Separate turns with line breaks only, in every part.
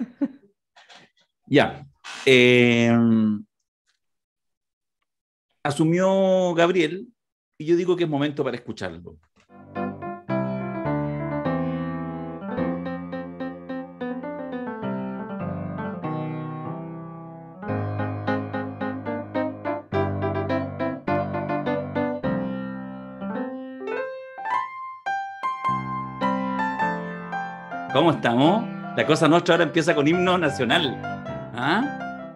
ya. Eh, asumió Gabriel y yo digo que es momento para escucharlo. ¿Cómo estamos? La cosa nuestra ahora empieza con himno nacional. ¿Ah?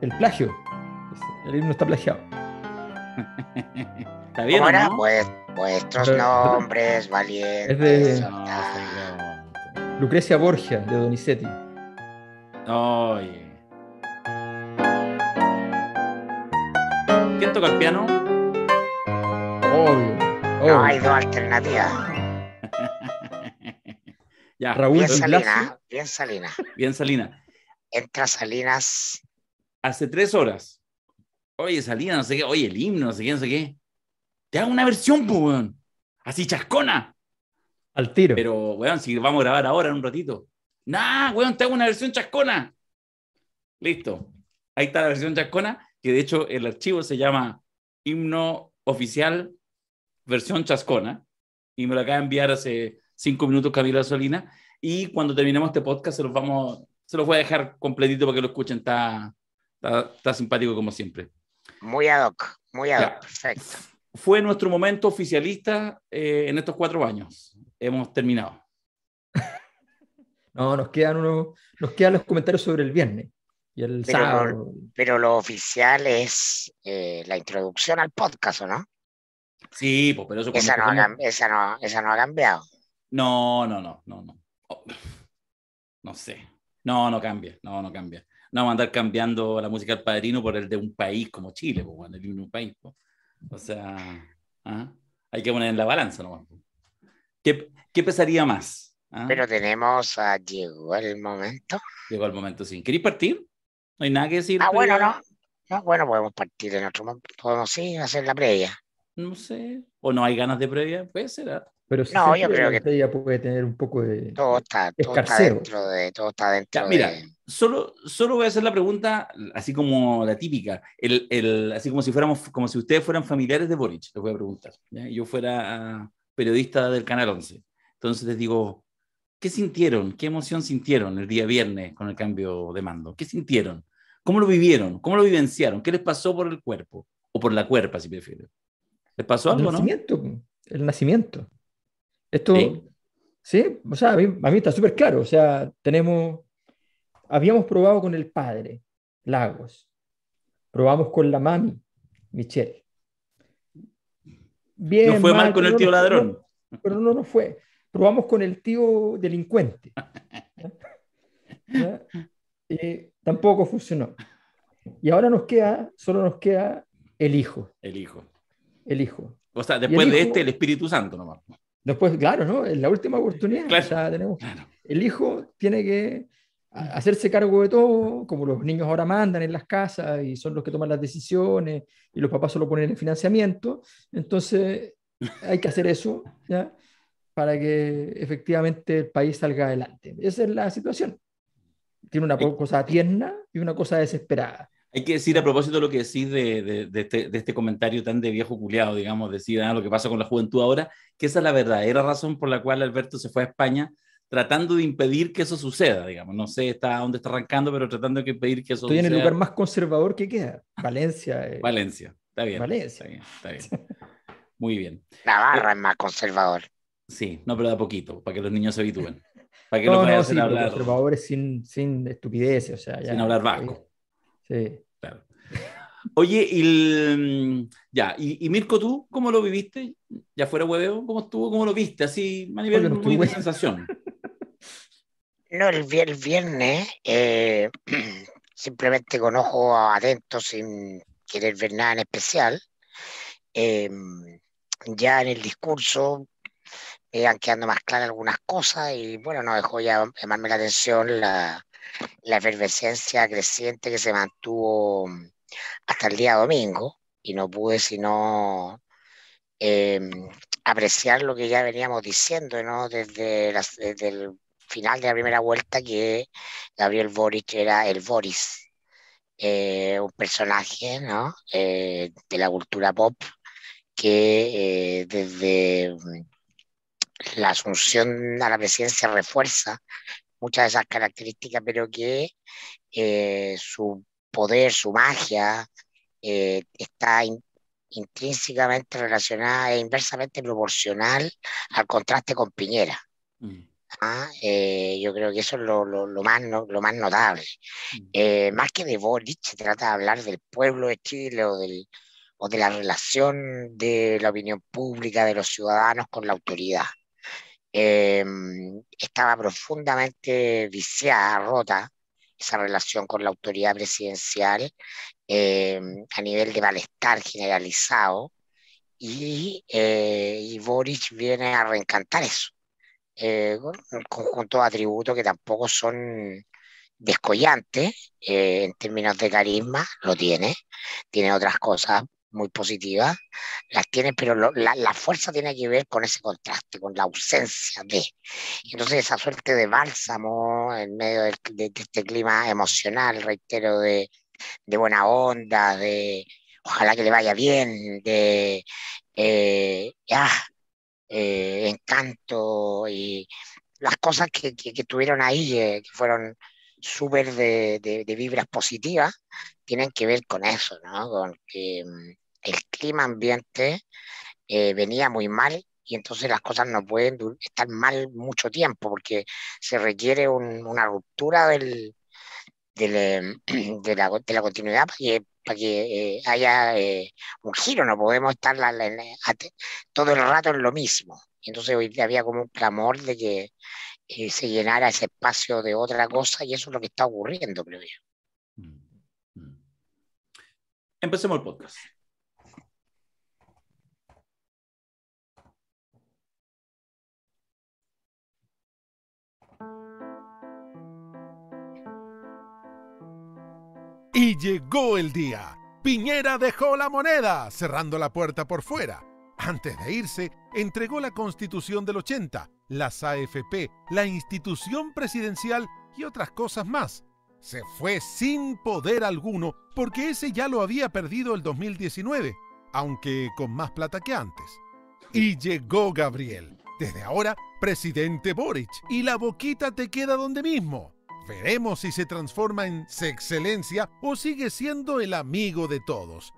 El plagio. El himno está plagiado.
está
bien. no? Pues, vuestros nombres valientes. Es de
Lucrecia Borgia, de Donizetti.
Oye. ¿Quién toca el piano? Obvio. Obvio. No hay dos alternativas. Ya, Raúl. Bien Salina, bien Salina.
Bien Salina.
Entra Salinas.
Hace tres horas. Oye, salina no sé qué. Oye, el himno, no sé qué, no sé qué. Te hago una versión, pues, weón. Así chascona. Al tiro. Pero, weón, si vamos a grabar ahora en un ratito. Nah, weón, te hago una versión chascona. Listo. Ahí está la versión chascona, que de hecho el archivo se llama himno oficial versión chascona. Y me lo acaba de enviar hace cinco minutos Camilo Solina. Y cuando terminemos este podcast, se los, vamos, se los voy a dejar completito para que lo escuchen. Está, está, simpático como siempre.
Muy ad hoc, muy ad hoc, perfecto.
Fue nuestro momento oficialista eh, en estos cuatro años. Hemos terminado.
No, nos quedan, unos, nos quedan los comentarios sobre el viernes y el pero sábado.
Lo, pero lo oficial es eh, la introducción al podcast, ¿o no? Sí, pues, pero eso no, ha, esa, esa no ha cambiado.
No, no, no, no, no. Oh, no sé. No, no cambia, no, no cambia. No vamos a andar cambiando la música del padrino por el de un país como Chile, cuando el de un país. O sea, ¿ah? hay que poner en la balanza ¿no? ¿Qué, ¿Qué, pesaría más?
¿Ah? Pero tenemos, a... llegó el momento.
Llegó el momento, sí. ¿Queréis partir? No hay nada que decir. Ah, bueno, no.
no. Bueno, podemos partir en otro momento. Podemos, sí, hacer la previa.
No sé. O no hay ganas de previa. Puede ser. ¿ah? Pero
no, yo creo que ella puede tener un poco de
todo está, todo está dentro de Mira,
solo, solo voy a hacer la pregunta así como la típica, el, el, así como si fuéramos como si ustedes fueran familiares de Boric, les voy a preguntar. Yo fuera ah, periodista del Canal 11. Entonces les digo, ¿qué sintieron? ¿Qué emoción sintieron el día viernes con el cambio de mando? ¿Qué sintieron? ¿Cómo lo vivieron? ¿Cómo lo vivenciaron? ¿Qué les pasó por el cuerpo o por la cuerpa si prefiero. ¿Les pasó algo, el Nacimiento,
el nacimiento. Esto, ¿Sí? O sea, a mí, está súper claro. O sea, tenemos, habíamos probado con el padre, Lagos. Probamos con la mami, Michelle. Bien, no fue mal, con el tío ladrón. pero no, nos fue. Probamos con el tío delincuente. Eh, tampoco funcionó. Y ahora nos queda, solo nos queda el hijo. El hijo. El hijo.
O sea, después de este,
el Espíritu Santo nomás. Después, claro, ¿no? Es la última oportunidad. tenemos, El hijo tiene que hacerse cargo de todo, como los niños ahora mandan en las casas y son los que toman las decisiones y los papás solo ponen el financiamiento. Entonces, hay que hacer eso, Para que efectivamente el país salga adelante. Esa es la situación. Tiene una cosa tierna y una cosa desesperada.
Hay que decir a propósito de lo que decís de, este, este, comentario tan de viejo culiado, digamos, decir ah, lo que pasa con la juventud ahora, que esa es la verdadera razón por la cual Alberto se fue a España tratando de impedir que eso suceda, digamos. No sé está, dónde está arrancando, pero tratando de impedir que eso suceda. Estoy en el lugar
más conservador que queda, Valencia. Eh. Valencia, está bien.
Valencia. Está bien, Muy bien. Navarra eh, es más conservador. Sí, no, pero da poquito, para que los niños se habitúen. Para que no, los no, sí, hablar...
conservadores sin, sin estupideces, o sea, Sin hablar eh, vasco. Sí.
Oye, y ya, y, Mirko, ¿tú cómo lo viviste? Ya fuera hueveo, ¿cómo estuvo? ¿Cómo lo viste? Así, a nivel muy sensación.
No, el, viernes, eh, simplemente con ojo atento, sin querer ver nada en especial. Em, ya en el discurso me eh, iban quedando más claras algunas cosas y bueno, no dejó ya llamarme la atención la, la efervescencia creciente que se mantuvo mm, hasta el día domingo y no pude sino em, apreciar lo que ya veníamos diciendo desde, el final de la primera vuelta que Gabriel Que era el Boris, eh, un personaje eh, de la cultura pop que eh, desde mm, la asunción a la presidencia refuerza muchas de esas características, pero que eh, su poder, su magia, eh, está intrínsecamente relacionada e inversamente proporcional al contraste con Piñera. Mm. ¿ah? Eh, yo creo que eso es lo, más, lo más notable. Mm. más que de Boric, se trata de hablar del pueblo de Chile o, del, o de la relación de la opinión pública, de los ciudadanos con la autoridad. Em, estaba profundamente viciada, rota, esa relación con la autoridad presidencial em, a nivel de malestar generalizado y, eh, Boric viene a reencantar eso eh, un conjunto de atributos que tampoco son descollantes eh, en términos de carisma, lo tiene, tiene otras cosas muy positivas, las tiene, pero la, la, fuerza tiene que ver con ese contraste, con la ausencia de. Entonces esa suerte de bálsamo en medio de, este clima emocional, reitero, de, de, buena onda, de ojalá que le vaya bien, de eh, ah, eh, encanto y las cosas que, que, tuvieron ahí, eh, que fueron súper de, de, vibras positivas tienen que ver con eso, ¿no? Mm, el clima ambiente eh, venía muy mal y entonces las cosas no pueden estar mal mucho tiempo porque se requiere una ruptura em, de, la, continuidad para que, eh, haya eh, un giro, no podemos estar todo el rato en lo mismo. Entonces hoy había como un clamor de que se llenara ese espacio de otra cosa y eso es lo que está ocurriendo, creo yo. Mm,
mm. Empecemos el podcast. Y llegó el día. Piñera dejó la moneda, cerrando la puerta por fuera. Antes de irse, entregó la Constitución del 80, las AFP, la institución presidencial y otras cosas más. Se fue sin poder alguno porque ese ya lo había perdido el 2019, aunque con más plata que antes. Y llegó Gabriel, desde ahora presidente Boric, y la boquita te queda donde mismo. Veremos si se transforma en excelencia o sigue siendo el amigo de todos.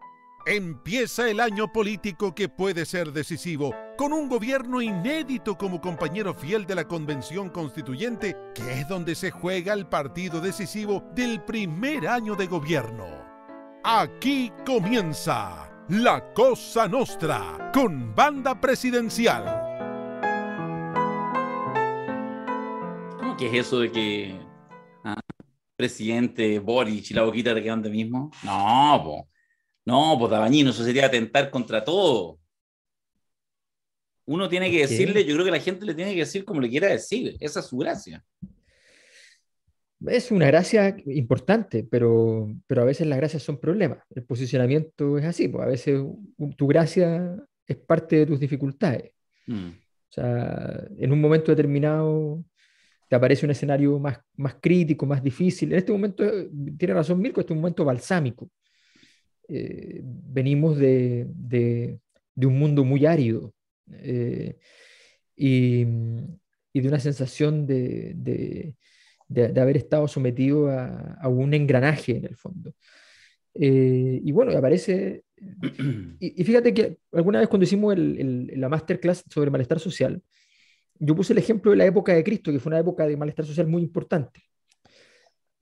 Empieza el año político que puede ser decisivo, con un gobierno inédito como compañero fiel de la Convención Constituyente, que es donde se juega el partido decisivo del primer año de gobierno. Aquí comienza La Cosa Nostra con banda presidencial. ¿Cómo que es eso de que Ah, presidente Boric y la boquita de que de mismo. No, No, pues Dabañino, eso sería atentar contra todo. Uno tiene que decirle, yo creo que la gente le tiene que decir como le quiera decir. Esa es su gracia.
Es una gracia importante, pero, pero a veces las gracias son problemas. El posicionamiento es así, a veces tu gracia es parte de tus dificultades.
Mm. O
sea, en un momento determinado te aparece un escenario más, más crítico, más difícil. En este momento, eh, tiene razón Mirko, este es un momento balsámico. Eh, venimos de, de, un mundo muy árido eh, y, y, de una sensación de, de de, haber estado sometido a, a, un engranaje en el fondo. y bueno, aparece... Y, fíjate que alguna vez cuando hicimos el, la masterclass sobre malestar social, yo puse el ejemplo de la época de Cristo, que fue una época de malestar social muy importante.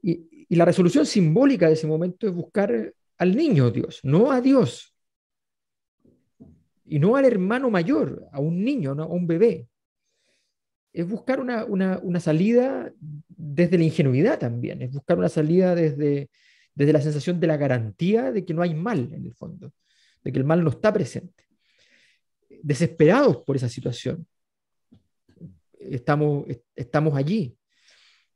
Y, la resolución simbólica de ese momento es buscar al niño Dios, no a Dios. Y no al hermano mayor, a un niño, a un bebé. Es buscar una, salida desde la ingenuidad también, es buscar una salida desde, desde la sensación de la garantía de que no hay mal en el fondo, de que el mal no está presente. Desesperados por esa situación, estamos, estamos allí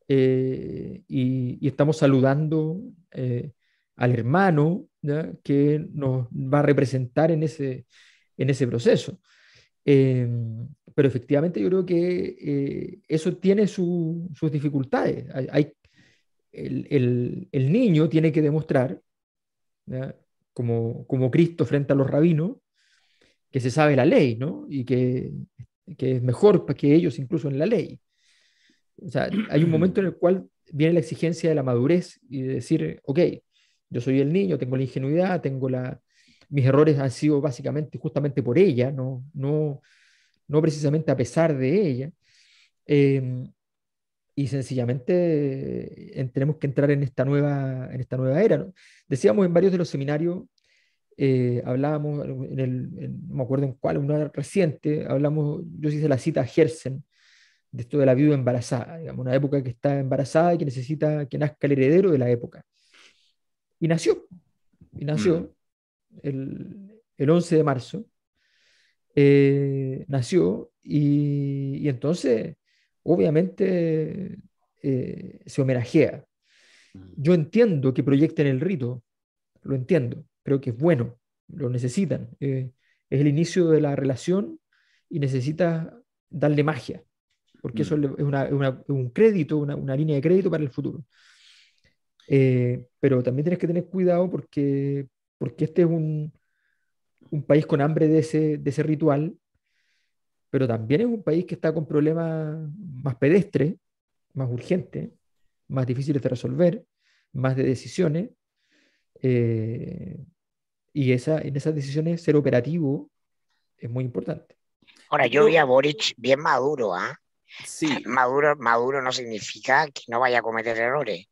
eh, y, estamos saludando eh, al hermano que nos va a representar en ese, en ese proceso. Em, pero efectivamente yo creo que eh, eso tiene sus dificultades. Hay, el, niño tiene que demostrar, como, Cristo frente a los rabinos, que se sabe la ley, Y que que es mejor que ellos incluso en la ley. O sea, hay un momento en el cual viene la exigencia de la madurez y de decir, ok, yo soy el niño, tengo la ingenuidad, tengo la... Mis errores han sido básicamente justamente por ella, no, no, no precisamente a pesar de ella. Em, y sencillamente eh, tenemos que entrar en esta nueva, en esta nueva era. Decíamos en varios de los seminarios eh, hablábamos, en no me acuerdo en cuál, una reciente, hablamos, yo hice la cita a Gersen de esto de la viuda embarazada, digamos, una época que está embarazada y que necesita que nazca el heredero de la época. Y nació, y nació mm. el, el, 11 de marzo, eh, nació y, entonces, obviamente, eh, se homenajea. Mm. Yo entiendo que proyecten el rito, lo entiendo, Creo que es bueno, lo necesitan. Eh, es el inicio de la relación y necesitas darle magia, porque eso mm. es, un crédito, una, línea de crédito para el futuro. Eh, pero también tienes que tener cuidado porque, porque este es un, un país con hambre de ese, de ese ritual, pero también es un país que está con problemas más pedestres, más urgentes, más difíciles de resolver, más de decisiones. Eh, y esa, en esas decisiones ser operativo es muy importante.
Ahora, yo vi a Boric bien maduro, ¿ah? Sí. Maduro, maduro no significa que no vaya a cometer errores.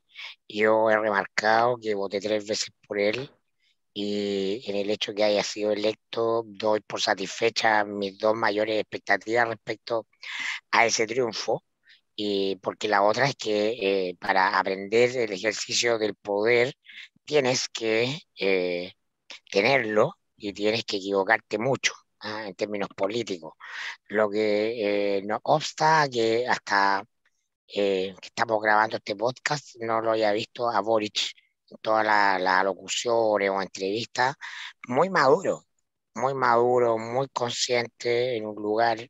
Yo he remarcado que voté tres veces por él y en el hecho que haya sido electo doy por satisfecha mis dos mayores expectativas respecto a ese triunfo y porque la otra es que eh, para aprender el ejercicio del poder tienes que eh, tenerlo y tienes que equivocarte mucho ¿ah? en términos políticos, lo que eh, nos obsta que hasta eh, que estamos grabando este podcast no lo haya visto a Boric en todas las locuciones o entrevistas, muy maduro, muy maduro, muy consciente en un lugar,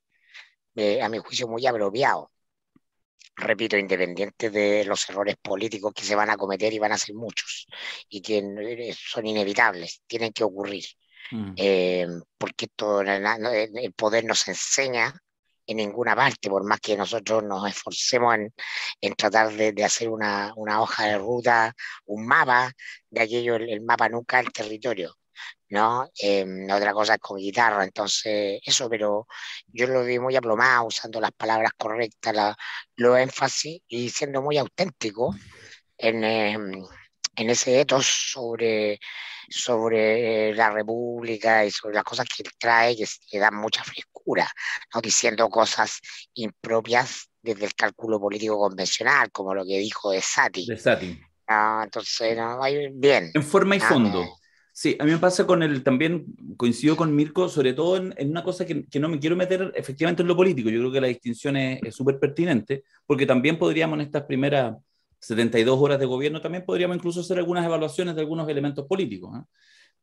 eh, a mi juicio, muy apropiado repito, independiente de los errores políticos que se van a cometer y van a ser muchos y que eh, son inevitables, tienen que ocurrir. Mm. Eh, porque todo eh, el poder nos enseña en ninguna parte, por más que nosotros nos esforcemos en, en tratar de, hacer una, hoja de ruta, un mapa de aquello, el, mapa nunca el territorio. ¿no? Em, otra cosa es con guitarra, entonces eso, pero yo lo vi muy aplomado, usando las palabras correctas, la, los énfasis y siendo muy auténtico en, em, en ese etos sobre, sobre la República y sobre las cosas que trae, que, dan mucha frescura, ¿no? diciendo cosas impropias desde el cálculo político convencional, como lo que dijo de Sati. De Sati. Ah, entonces, no, bien. En forma y fondo.
Sí, a mí me pasa con el, también coincido con Mirko, sobre todo en, una cosa que, no me quiero meter efectivamente en lo político. Yo creo que la distinción es súper pertinente, porque también podríamos en estas primeras 72 horas de gobierno, también podríamos incluso hacer algunas evaluaciones de algunos elementos políticos. ¿eh?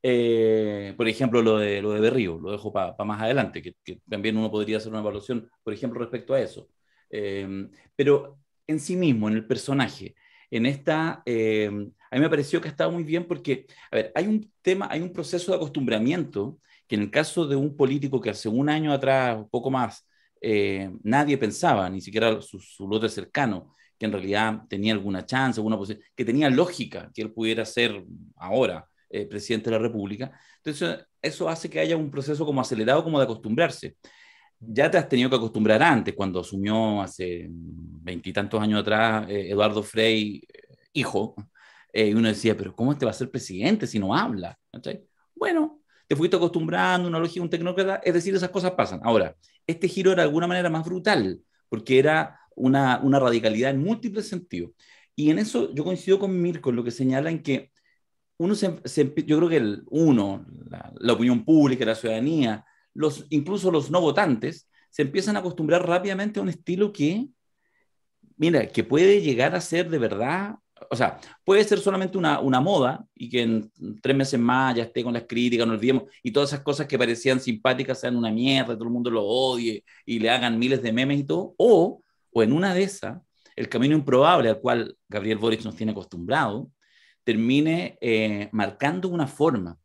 Eh, por ejemplo, lo de, lo de Berrío, lo dejo para más adelante, que, también uno podría hacer una evaluación, por ejemplo, respecto a eso. Eh, pero en sí mismo, en el personaje, en esta a mí me pareció que estaba muy bien porque, a ver, hay un tema, hay un proceso de acostumbramiento que en el caso de un político que hace un año atrás, poco más, eh, nadie pensaba, ni siquiera su, su, cercano, que en realidad tenía alguna chance, alguna posibilidad, que tenía lógica que él pudiera ser ahora eh, presidente de la República. Entonces, eso hace que haya un proceso como acelerado, como de acostumbrarse. Ya te has tenido que acostumbrar antes, cuando asumió hace veintitantos años atrás eh, Eduardo Frey, hijo, eh, uno decía, pero ¿cómo este va a ser presidente si no habla? Bueno, te fuiste acostumbrando, una lógica, un tecnócrata, es decir, esas cosas pasan. Ahora, este giro era de alguna manera más brutal, porque era una, radicalidad en múltiples sentidos. Y en eso yo coincido con Mirko, en lo que señala en que uno yo creo que el uno, la, opinión pública, la ciudadanía, los, incluso los no votantes, se empiezan a acostumbrar rápidamente a un estilo que, mira, que puede llegar a ser de verdad o sea, puede ser solamente una, una, moda y que en tres meses más ya esté con las críticas, nos olvidemos, y todas esas cosas que parecían simpáticas sean una mierda, todo el mundo lo odie y le hagan miles de memes y todo, o, o en una de esas, el camino improbable al cual Gabriel Boric nos tiene acostumbrado, termine eh, marcando una forma.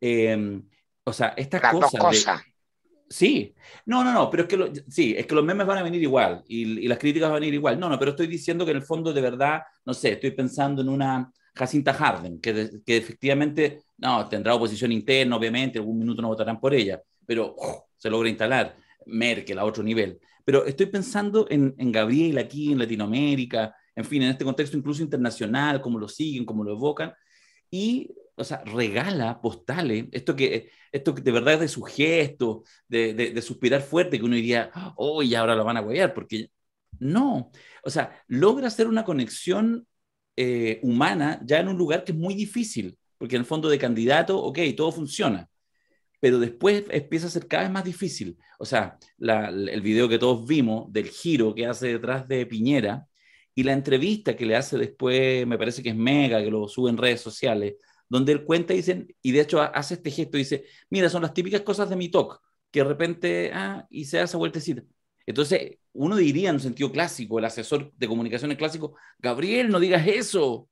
Eh, o sea, estas cosas. Sí, no, no, no, pero es que, sí, es que los memes van a venir igual y, las críticas van a venir igual. No, no, pero estoy diciendo que en el fondo de verdad, no sé, estoy pensando en una Jacinta Harden, que, que efectivamente, no, tendrá oposición interna, obviamente, algún minuto no votarán por ella, pero oh, se logra instalar. Merkel a otro nivel. Pero estoy pensando en, en Gabriel aquí, en Latinoamérica, en fin, en este contexto incluso internacional, cómo lo siguen, cómo lo evocan. Y o sea, regala postales, esto que, eh, esto de verdad es de su gesto, de, de, suspirar fuerte, que uno diría, oh, ahora lo van a guayar porque no, o sea, logra hacer una conexión eh, humana ya en un lugar que es muy difícil, porque en el fondo de candidato, ok, todo funciona, pero después empieza a ser cada vez más difícil. O sea, el video que todos vimos del giro que hace detrás de Piñera y la entrevista que le hace después, me parece que es mega, que lo sube en redes sociales, donde él cuenta y, dicen, y de hecho hace este gesto dice, mira, son las típicas cosas de mi talk, que de repente, ah, y se da esa vueltecita. Entonces, uno diría en un sentido clásico, el asesor de comunicaciones clásico, Gabriel, no digas eso.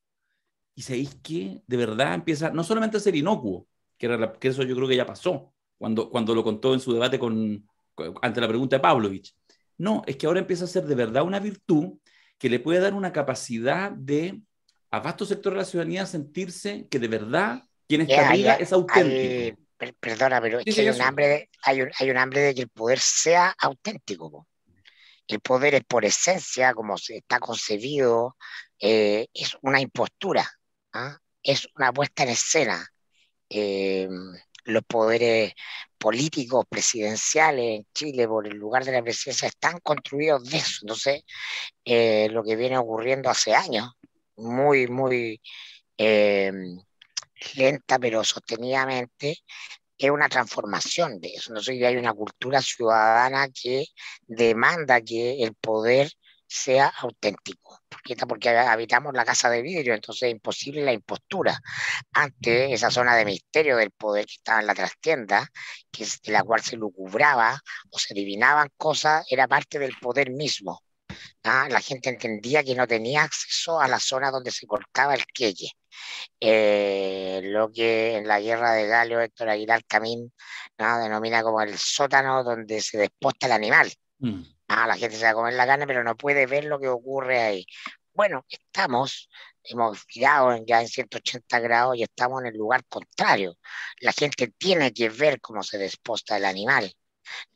Y sabéis que de verdad empieza no solamente a ser inocuo, que, era que eso yo creo que ya pasó, cuando, cuando lo contó en su debate con, ante la pregunta de Pavlovich. No, es que ahora empieza a ser de verdad una virtud que le puede dar una capacidad de a vasto sector de la ciudadanía sentirse que de verdad quien está yeah, es auténtico.
perdona, pero hay, un hambre de, que el poder sea auténtico. El poder es por esencia, como está concebido, eh, es una impostura, ¿ah? es una puesta en escena. Em, los poderes políticos, presidenciales en Chile, por el lugar de la presidencia, están construidos de eso. Entonces, eh, lo que viene ocurriendo hace años muy, muy em, lenta pero sostenidamente, es una transformación de eso. sé hay una cultura ciudadana que demanda que el poder sea auténtico, porque, porque habitamos la casa de vidrio, entonces es imposible la impostura. Antes, esa zona de misterio del poder que estaba en la trastienda, que es de la cual se lucubraba o se adivinaban cosas, era parte del poder mismo. Ah, la gente entendía que no tenía acceso a la zona donde se cortaba el queye. Eh, lo que en la guerra de Galio Héctor Aguilar Camín denomina como el sótano donde se desposta el animal. Mm. Ah, la gente se va a comer la carne, pero no puede ver lo que ocurre ahí. Bueno, estamos, hemos girado ya en 180 grados y estamos en el lugar contrario. La gente tiene que ver cómo se desposta el animal.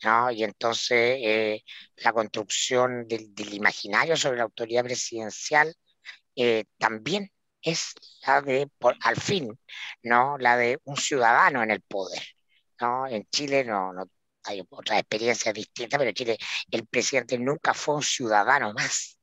¿no? Y entonces eh, la construcción del, del, imaginario sobre la autoridad presidencial eh, también es la de, al fin, ¿no? La de un ciudadano en el poder, ¿no? En Chile no, no hay otras experiencias distintas, pero en Chile el presidente nunca fue un ciudadano más,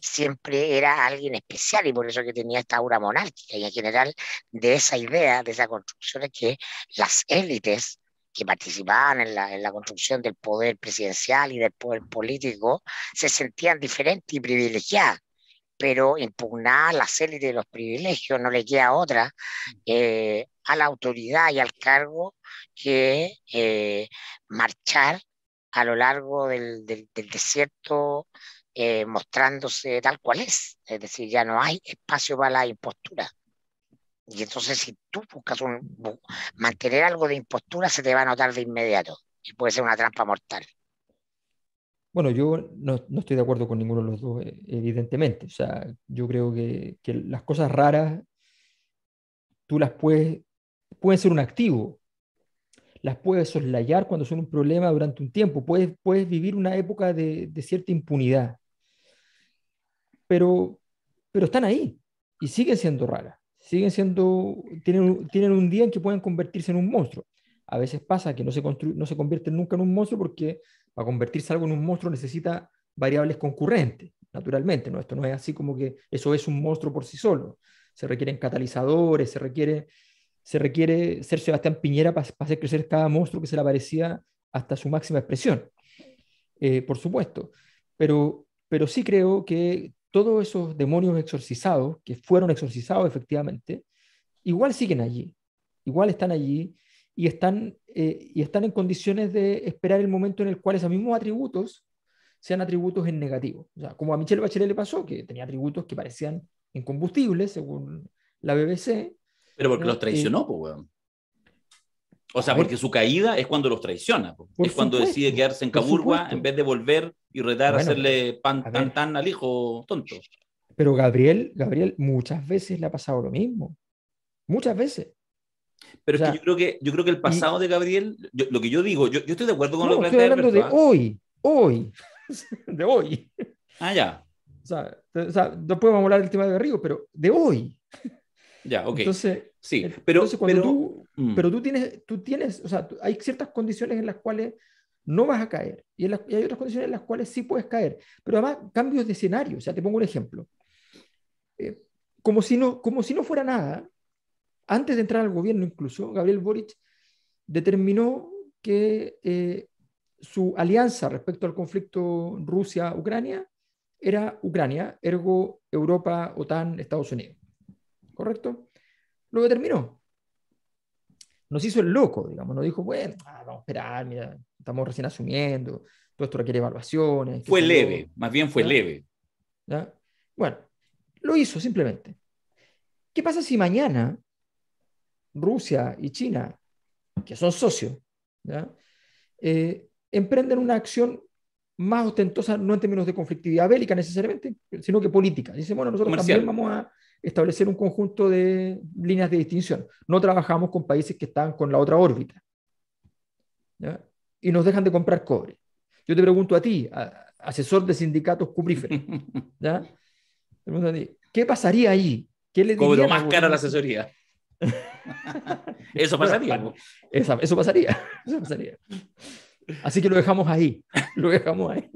siempre era alguien especial y por eso que tenía esta aura monárquica y en general de esa idea, de esa construcción es que las élites que participaban en la, construcción del poder presidencial y del poder político se sentían diferentes y privilegiadas, pero impugnar las élites de los privilegios, no le queda otra eh, a la autoridad y al cargo que eh, marchar a lo largo del, desierto eh, mostrándose tal cual es, es decir, ya no hay espacio para la impostura. Y entonces si tú buscas un, mantener algo de impostura, se te va a notar de inmediato y puede ser una trampa mortal.
Bueno, yo no, estoy de acuerdo con ninguno de los dos, eh, evidentemente. O sea, yo creo que, las cosas raras tú las puedes, pueden ser un activo, las puedes soslayar cuando son un problema durante un tiempo, puedes, puedes vivir una época de, de cierta impunidad, pero, pero están ahí y siguen siendo raras siguen siendo, tienen, tienen un día en que pueden convertirse en un monstruo. A veces pasa que no se, no se convierten nunca en un monstruo porque para convertirse algo en un monstruo necesita variables concurrentes, naturalmente. ¿no? Esto no es así como que eso es un monstruo por sí solo. Se requieren catalizadores, se requiere, se requiere ser Sebastián Piñera para, hacer crecer cada monstruo que se le aparecía hasta su máxima expresión, eh, por supuesto. Pero, pero sí creo que todos esos demonios exorcizados, que fueron exorcizados efectivamente, igual siguen allí, igual están allí y están, eh, y están en condiciones de esperar el momento en el cual esos mismos atributos sean atributos en negativo. O sea, como a Michelle Bachelet le pasó, que tenía atributos que parecían incombustibles, según la BBC.
Pero porque los este, traicionó, pues, weón. O sea, porque su caída es cuando los traiciona, es cuando decide quedarse en Caburgua en vez de volver y retar a hacerle pan tan tan al hijo tonto.
Pero Gabriel, Gabriel, muchas veces le ha pasado lo mismo. Muchas veces.
Pero que yo creo que yo creo que el pasado de Gabriel, lo que yo digo, yo, estoy de acuerdo con lo que plantea. Estoy hablando de, ¿ah?
hoy, hoy,
de hoy. Ah, ya.
O sea, o sea, después vamos hablar del tema de Garrigo, pero de hoy.
Ya, ok. Entonces, Sí, eh, pero, mm.
pero, tú, tienes, tú tienes, o sea, hay ciertas condiciones en las cuales no vas a caer y, hay otras condiciones en las cuales sí puedes caer, pero además cambios de escenario, o sea, te pongo un ejemplo. Eh, como, si no, como si no fuera nada, antes de entrar al gobierno incluso, Gabriel Boric determinó que eh, su alianza respecto al conflicto Rusia-Ucrania era Ucrania, ergo Europa, OTAN, Estados Unidos. ¿Correcto? lo terminó. Nos hizo el loco, digamos, nos dijo, bueno, ah, vamos a esperar, mira, estamos recién asumiendo, todo esto requiere evaluaciones. Fue leve,
más bien fue leve.
Bueno, lo hizo simplemente. ¿Qué pasa si mañana Rusia y China, que son socios, eh, emprenden una acción más ostentosa, no en términos de conflictividad bélica necesariamente, sino que política. dice bueno, nosotros también vamos a establecer un conjunto de líneas de distinción. No trabajamos con países que están con la otra órbita. Y nos dejan de comprar cobre. Yo te pregunto a ti, asesor de sindicatos cubríferos ¿qué pasaría ahí? ¿Qué le Cobro más cara la
asesoría. eso eso, pasaría.
eso pasaría. Así que lo dejamos ahí. Lo dejamos ahí.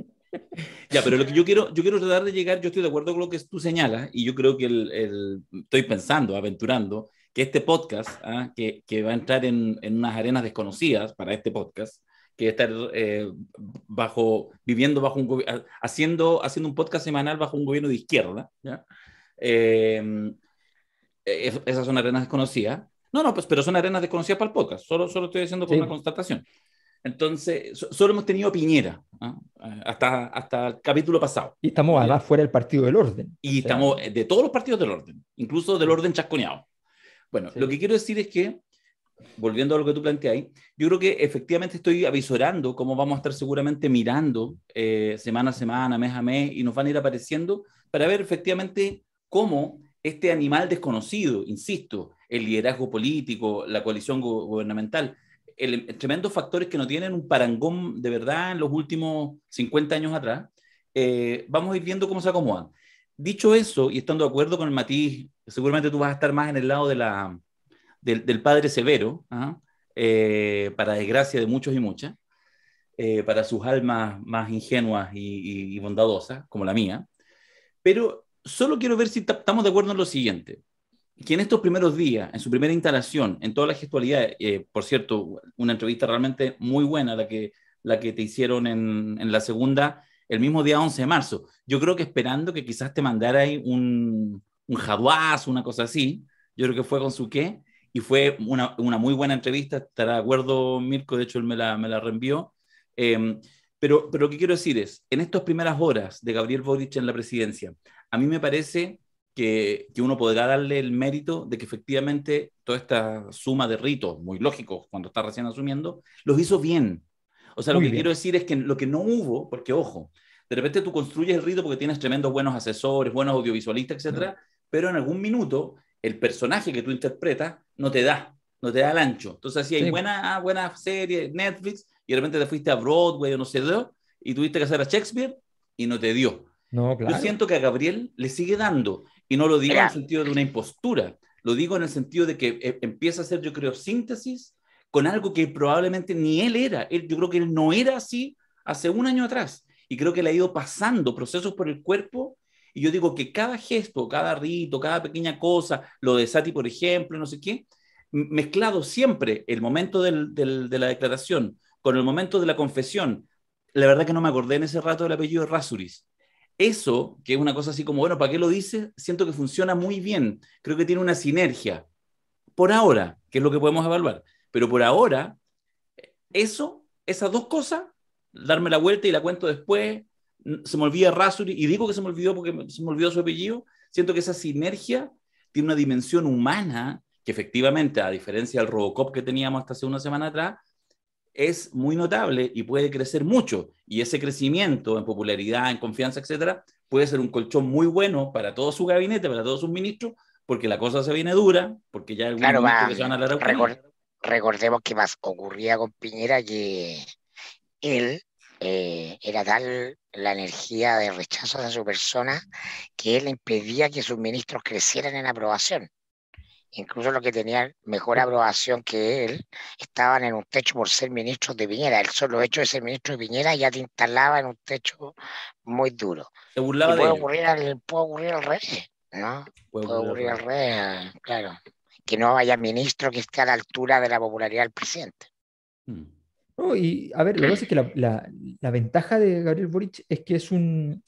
Ya, pero lo que yo quiero, yo quiero tratar de llegar, yo estoy de acuerdo con lo que tú señalas y yo creo que el, estoy pensando, aventurando, que este podcast, ah, que, va a entrar en, unas arenas desconocidas para este podcast, que estar eh, bajo, viviendo bajo un gobierno, haciendo, haciendo un podcast semanal bajo un gobierno de izquierda, ¿ya? Em, eh, esas son arenas desconocidas. No, no, pues, pero son arenas desconocidas para el podcast. Solo, solo estoy diciendo por una constatación. Entonces, solo hemos tenido Piñera ¿ah? eh, hasta, hasta el capítulo pasado.
Y estamos además fuera del partido del orden.
Y estamos eh, de todos los partidos del orden, incluso del orden chascoñado Bueno, lo que quiero decir es que, volviendo a lo que tú planteas, yo creo que efectivamente estoy avisorando cómo vamos a estar seguramente mirando eh, semana a semana, mes a mes, y nos van a ir apareciendo para ver efectivamente cómo este animal desconocido, insisto, el liderazgo político, la coalición gubernamental, el, tremendos factores que no tienen un parangón de verdad en los últimos 50 años atrás, eh, vamos a ir viendo cómo se acomodan. Dicho eso, y estando de acuerdo con el matiz, seguramente tú vas a estar más en el lado de la, del, padre severo, ¿ah? eh, para desgracia de muchos y muchas, eh, para sus almas más ingenuas y bondadosas, como la mía. Pero solo quiero ver si estamos de acuerdo en lo siguiente que en estos primeros días, en su primera instalación, en toda la gestualidad, eh, por cierto, una entrevista realmente muy buena la que, la que te hicieron en, la segunda, el mismo día 11 de marzo. Yo creo que esperando que quizás te mandara ahí un, un una cosa así, yo creo que fue con su qué, y fue una, muy buena entrevista, estará de acuerdo Mirko, de hecho él me la, reenvió. Em, pero, pero lo que quiero decir es, en estas primeras horas de Gabriel Boric en la presidencia, a mí me parece que, uno podrá darle el mérito de que efectivamente toda esta suma de ritos, muy lógicos cuando está recién asumiendo, los hizo bien. O sea, lo que quiero decir es que lo que no hubo, porque ojo, de repente tú construyes el rito porque tienes tremendos buenos asesores, buenos audiovisualistas, etcétera, pero en algún minuto el personaje que tú interpretas no te da, no te da el ancho. Entonces, si hay buena, ah, buena serie, Netflix, y de repente te fuiste a Broadway o no sé dónde, y tuviste que hacer a Shakespeare y no te dio. No, claro. Yo siento que a Gabriel le sigue dando. Y no lo digo en el sentido de una impostura, lo digo en el sentido de que eh, empieza a ser, yo creo, síntesis con algo que probablemente ni él era. yo creo que él no era así hace un año atrás. Y creo que le ha ido pasando procesos por el cuerpo. Y yo digo que cada gesto, cada rito, cada pequeña cosa, lo de Sati, por ejemplo, no sé qué, mezclado siempre el momento de la declaración con el momento de la confesión. La verdad que no me acordé en ese rato del apellido de Rasuris eso, que es una cosa así como, bueno, ¿para qué lo dices? Siento que funciona muy bien. Creo que tiene una sinergia. Por ahora, que es lo que podemos evaluar. Pero por ahora, eso, esas dos cosas, darme la vuelta y la cuento después, se me olvida Rasuri, y digo que se me olvidó porque se me olvidó su apellido, siento que esa sinergia tiene una dimensión humana que efectivamente, a diferencia del Robocop que teníamos hasta hace una semana atrás, es muy notable y puede crecer mucho. Y ese crecimiento en popularidad, en confianza, etcétera, puede ser un colchón muy bueno para todo su gabinete, para todos sus ministros, porque la cosa se viene dura, porque ya algunos se van a la record,
Recordemos que más ocurría con Piñera que él eh, era tal la energía de rechazo de su persona que él impedía que sus ministros crecieran en aprobación incluso los que tenían mejor aprobación que él, estaban en un techo por ser ministro de Viñera. El solo hecho de ser ministro de Viñera ya te instalaba en un techo muy duro. Se burlaba puede de ocurrir al, puede ¿no? Puede, ocurrir al rey, claro. Que no haya ministro que esté a la altura de la popularidad del presidente.
Mm. y a ver, lo que pasa es que la, la ventaja de Gabriel Boric es que es un.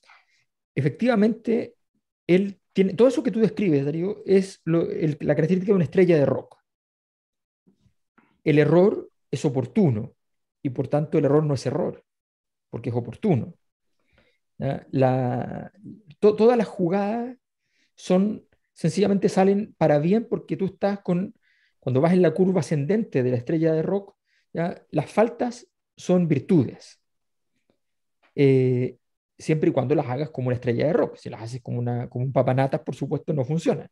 Efectivamente, él todo eso que tú describes, Darío, es la característica de una estrella de rock. El error es oportuno y por tanto el error no es error, porque es oportuno. La, todas las jugadas son sencillamente salen para bien porque tú estás con, cuando vas en la curva ascendente de la estrella de rock, las faltas son virtudes. Eh, siempre y cuando las hagas como una estrella de rock. Si las haces como, una, como un papanatas, por supuesto, no funciona.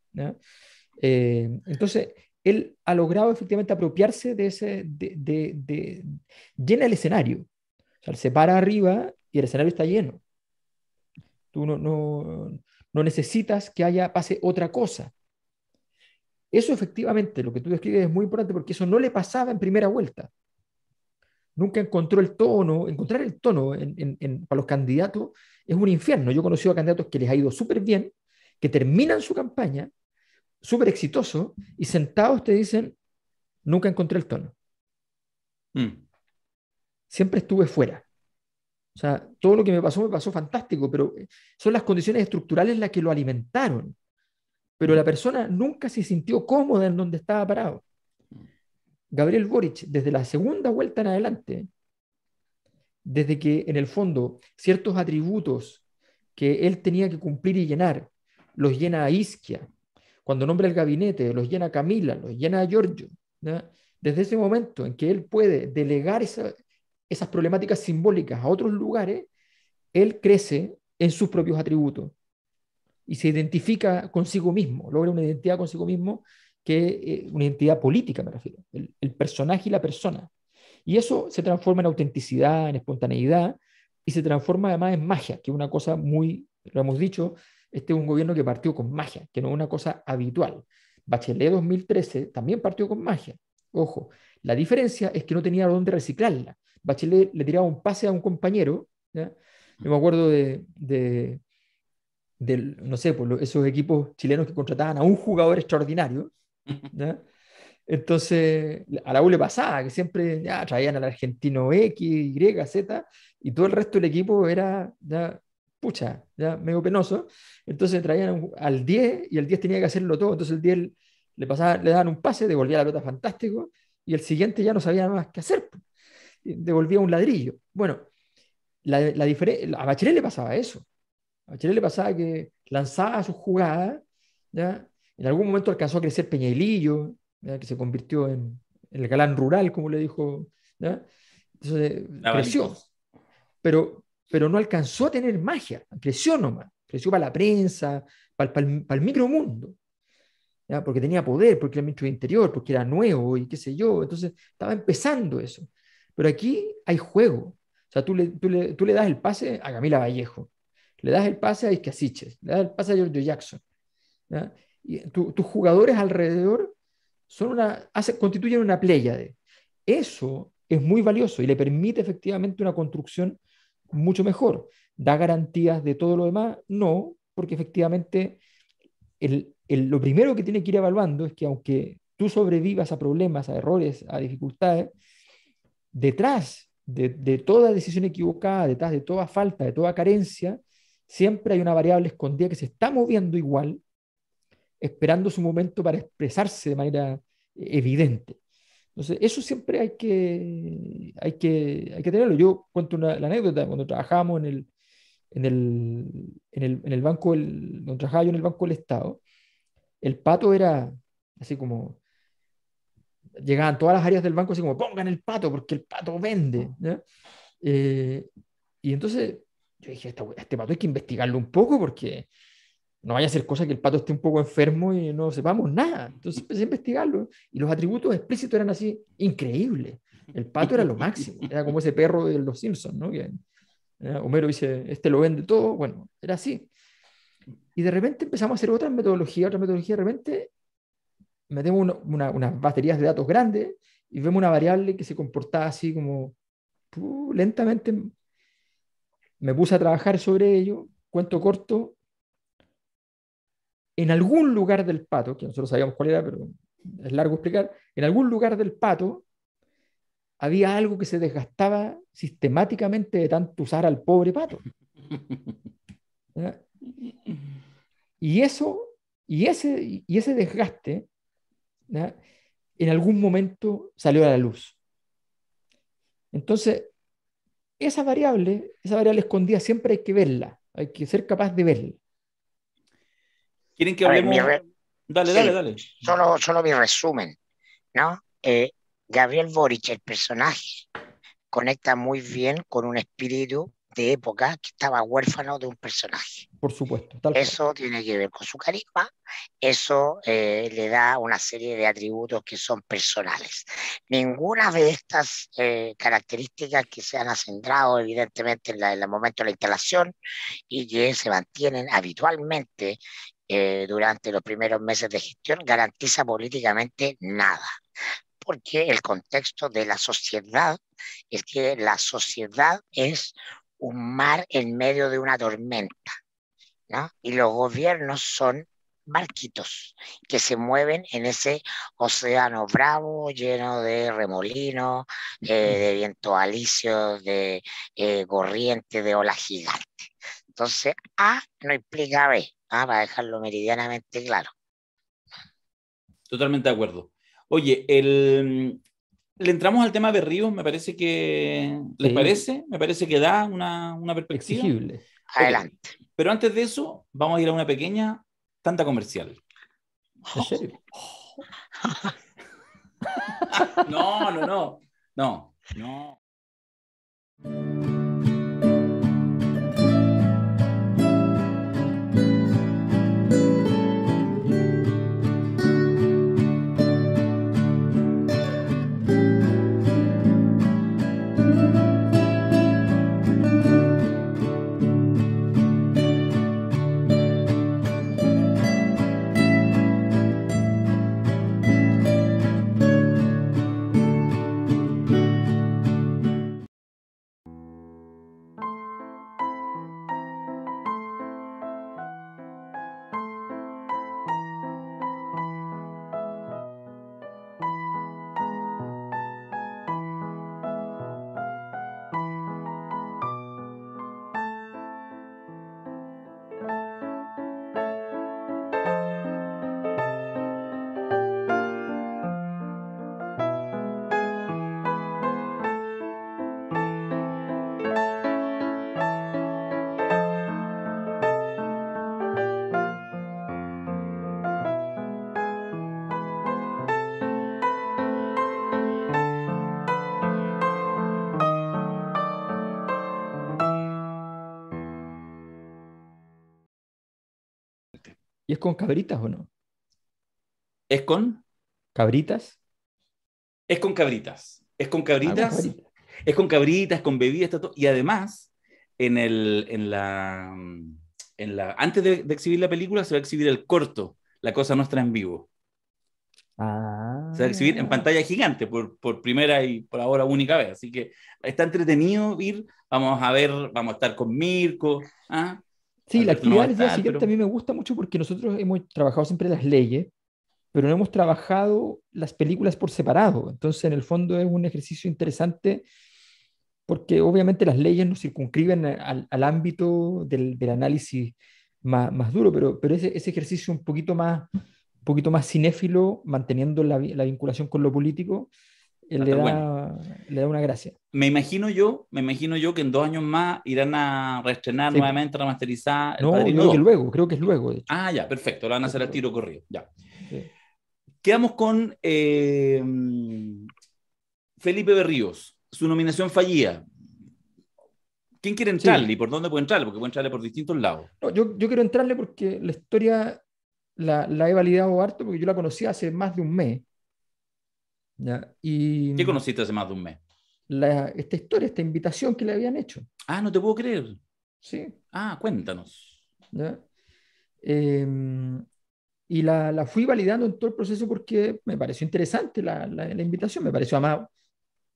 Eh, entonces, él ha logrado efectivamente apropiarse de ese, de, llena el escenario. O sea, se para arriba y el escenario está lleno. Tú no, no, necesitas que haya, pase otra cosa. Eso efectivamente, lo que tú describes es muy importante porque eso no le pasaba en primera vuelta nunca encontró el tono. Encontrar el tono para los candidatos es un infierno. Yo he conocido a candidatos que les ha ido súper bien, que terminan su campaña súper exitoso y sentados te dicen, nunca encontré el tono. Mm. Siempre estuve fuera. O sea, todo lo que me pasó me pasó fantástico, pero eh, son las condiciones estructurales las que lo alimentaron. Pero mm. la persona nunca se sintió cómoda en donde estaba parado. Gabriel Boric, desde la segunda vuelta en adelante, desde que en el fondo ciertos atributos que él tenía que cumplir y llenar, los llena a Isquia, cuando nombra el gabinete, los llena a Camila, los llena a Giorgio, desde ese momento en que él puede delegar esas problemáticas simbólicas a otros lugares, él crece en sus propios atributos y se identifica consigo mismo, logra una identidad consigo mismo que eh, una identidad política, me refiero, el, personaje y la persona. Y eso se transforma en autenticidad, en espontaneidad, y se transforma además en magia, que es una cosa muy, lo hemos dicho, este es un gobierno que partió con magia, que no es una cosa habitual. Bachelet 2013 también partió con magia. Ojo, la diferencia es que no tenía dónde reciclarla. Bachelet le tiraba un pase a un compañero, ¿ya? yo me acuerdo de, no sé, pues esos equipos chilenos que contrataban a un jugador extraordinario, entonces, a la U le pasaba, que siempre traían al argentino X, Y, Z, y todo el resto del equipo era, ya, pucha, ya medio penoso. Entonces traían al 10 y el 10 tenía que hacerlo todo. Entonces el 10 le, pasaba, le daban un pase, devolvía la pelota fantástico, y el siguiente ya no sabía más qué hacer. Devolvía un ladrillo. Bueno, la, la a Bachelet le pasaba eso. A Bachelet le pasaba que lanzaba sus jugadas, ¿ya? En algún momento alcanzó a crecer Peñailillo, que se convirtió en el galán rural, como le dijo. Entonces, creció. Pero, pero no alcanzó a tener magia, creció nomás, creció para la prensa, para, el, micromundo, porque tenía poder, porque era ministro de Interior, porque era nuevo y qué sé yo, entonces estaba empezando eso. Pero aquí hay juego, o sea, tú le, tú le, tú le das el pase a Camila Vallejo, le das el pase a Iscasiches, le das el pase a George Jackson, ¿ya? tus jugadores alrededor son una, constituyen una pléyade. Eso es muy valioso y le permite efectivamente una construcción mucho mejor. ¿Da garantías de todo lo demás? No, porque efectivamente lo primero que tiene que ir evaluando es que aunque tú sobrevivas a problemas, a errores, a dificultades, detrás de, de, toda decisión equivocada, detrás de toda falta, de toda carencia, siempre hay una variable escondida que se está moviendo igual esperando su momento para expresarse de manera evidente. Entonces, eso siempre hay que, hay que, hay que tenerlo. Yo cuento una, anécdota, cuando trabajamos en el, en el, en el, en el banco, del, trabajaba yo en el Banco del Estado, el pato era así como, llegaban todas las áreas del banco así como, pongan el pato, porque el pato vende. Eh, y entonces yo dije, este pato hay que investigarlo un poco porque no vaya a ser cosa que el pato esté un poco enfermo y no sepamos nada. Entonces empecé a investigarlo y los atributos explícitos eran así increíbles. El pato era lo máximo, era como ese perro de los Simpsons, ¿no? Que, eh, Homero dice, este lo vende todo, bueno, era así. Y de repente empezamos a hacer otra metodología, otra metodología, de repente metemos unas baterías de datos grandes y vemos una variable que se comportaba así como lentamente. Me puse a trabajar sobre ello, cuento corto, en algún lugar del pato, que nosotros sabíamos cuál era, pero es largo explicar, en algún lugar del pato había algo que se desgastaba sistemáticamente de tanto usar al pobre pato. Y eso, y ese, y ese desgaste, en algún momento salió a la luz. Entonces, esa variable, esa variable escondida siempre hay que verla, hay que ser capaz de verla.
¿Quieren que hablemos? Dale, dale, dale. Solo, solo mi resumen, ¿no? Eh, Gabriel Boric, el personaje, conecta muy bien con un espíritu de época que estaba huérfano de un personaje.
Por supuesto.
eso tiene que ver con su carisma, eso eh, le da una serie de atributos que son personales. Ninguna de estas eh, características que se han Asentado evidentemente en, el momento de la instalación y que se mantienen habitualmente eh, durante los primeros meses de gestión garantiza políticamente nada, porque el contexto de la sociedad es que la sociedad es un mar en medio de una tormenta, ¿no? Y los gobiernos son barquitos que se mueven en ese océano bravo, lleno de remolinos, eh, de vientos alisios, de eh, corriente, de ola gigante Entonces, A no implica B. Ah, para dejarlo meridianamente claro.
Totalmente de acuerdo. Oye, el, le entramos al tema de Ríos, me parece que. ¿Les parece? Me parece que da una, perspectiva. Adelante. Pero antes de eso, vamos a ir a una pequeña tanta comercial. no, no, no. No, no.
¿Y es con cabritas o no? ¿Es con? ¿Cabritas?
Es con cabritas. Es con ah, cabritas. Es con cabritas, con bebidas, todo. Y además, en, el, en la, en la, antes de, exhibir la película, se va a exhibir el corto, La Cosa Nuestra en vivo. Se va a exhibir en ah. pantalla gigante por, primera y por ahora única vez. Así que está entretenido ir. Vamos a ver, vamos a estar con Mirko. ¿ah? Sí, la actividad del día siguiente a mí
me gusta mucho porque nosotros hemos trabajado siempre las leyes, pero no hemos trabajado las películas por separado. Entonces, en el fondo es un ejercicio interesante porque obviamente las leyes nos circunscriben al, ámbito del, análisis más, duro, pero, ese, ejercicio un poquito más, un poquito más cinéfilo, manteniendo la vinculación con lo político, le da, una gracia.
Me imagino yo, me imagino yo que en dos años más irán a reestrenar nuevamente, nuevamente, remasterizar. no, creo que
luego, creo que es luego.
Ah, ya, perfecto, lo van a hacer al tiro corrido, ya. Quedamos con eh, Felipe Berríos. Su nominación fallía. ¿Quién quiere entrarle y por dónde puede entrarle? Porque puede entrarle por distintos lados.
yo, quiero entrarle porque la historia la, la, he validado harto porque yo la conocí hace más de un mes.
Y, ¿Qué conociste hace más de un mes?
esta historia, esta invitación que le habían hecho.
Ah, no te puedo creer. Sí. Ah, cuéntanos.
Em, y la, la, fui validando en todo el proceso porque me pareció interesante la, la, la invitación, me pareció amado.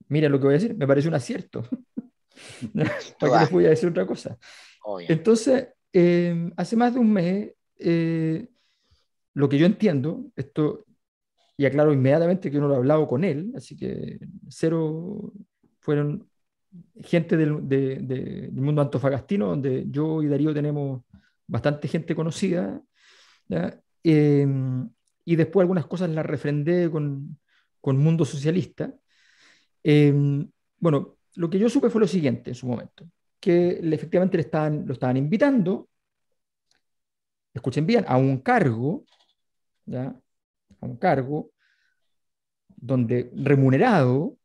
Mira lo que voy a decir, me pareció un acierto. ¿Para qué les voy a decir otra cosa? Entonces, em, hace más de un mes, eh, lo que yo entiendo, esto y aclaro inmediatamente que no lo he hablado con él, así que cero fueron gente del, mundo antofagastino, donde yo y Darío tenemos bastante gente conocida, em, y después algunas cosas las refrendé con, con Mundo Socialista. Em, bueno, lo que yo supe fue lo siguiente en su momento, que efectivamente lo estaban invitando, escuchen bien, a un cargo, ¿ya? a un cargo donde remunerado,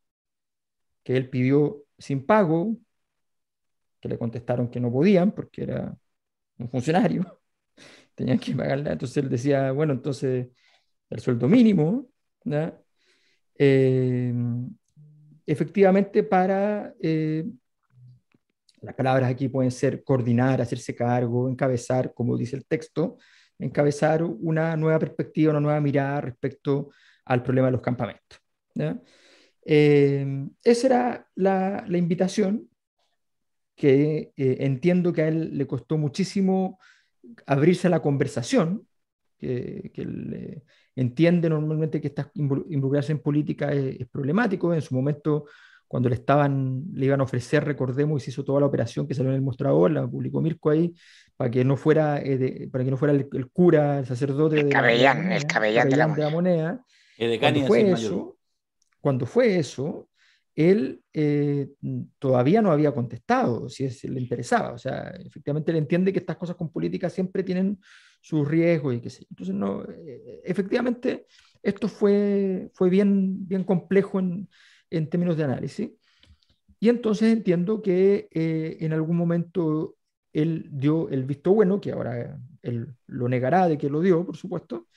que él pidió sin pago, que le contestaron que no podían porque era un funcionario, tenían que pagarle, entonces él decía, bueno, entonces el sueldo mínimo, eh, efectivamente para, eh, las palabras aquí pueden ser coordinar, hacerse cargo, encabezar, como dice el texto, encabezar una nueva perspectiva, una nueva mirada respecto al problema de los campamentos. Eh, esa era la, invitación que eh, entiendo que a él le costó muchísimo abrirse a la conversación, que, él, eh, entiende normalmente que estar involucrarse en política es, es, problemático. En su momento, cuando le, estaban, le iban a ofrecer, recordemos, y se hizo toda la operación que salió en el mostrador, la publicó Mirko ahí, para que no fuera, eh, para que no fuera el, cura, el sacerdote. El de cabellán, el cabellán, de la moneda.
cuando, fue eso,
cuando fue eso, él eh, todavía no había contestado si le interesaba. O sea, efectivamente él entiende que estas cosas con política siempre tienen sus riesgos y que sí. Entonces, no, eh, efectivamente, esto fue, fue bien, bien complejo en, en términos de análisis. Y entonces entiendo que en algún momento él dio el visto bueno, que ahora él lo negará de que lo dio, por supuesto,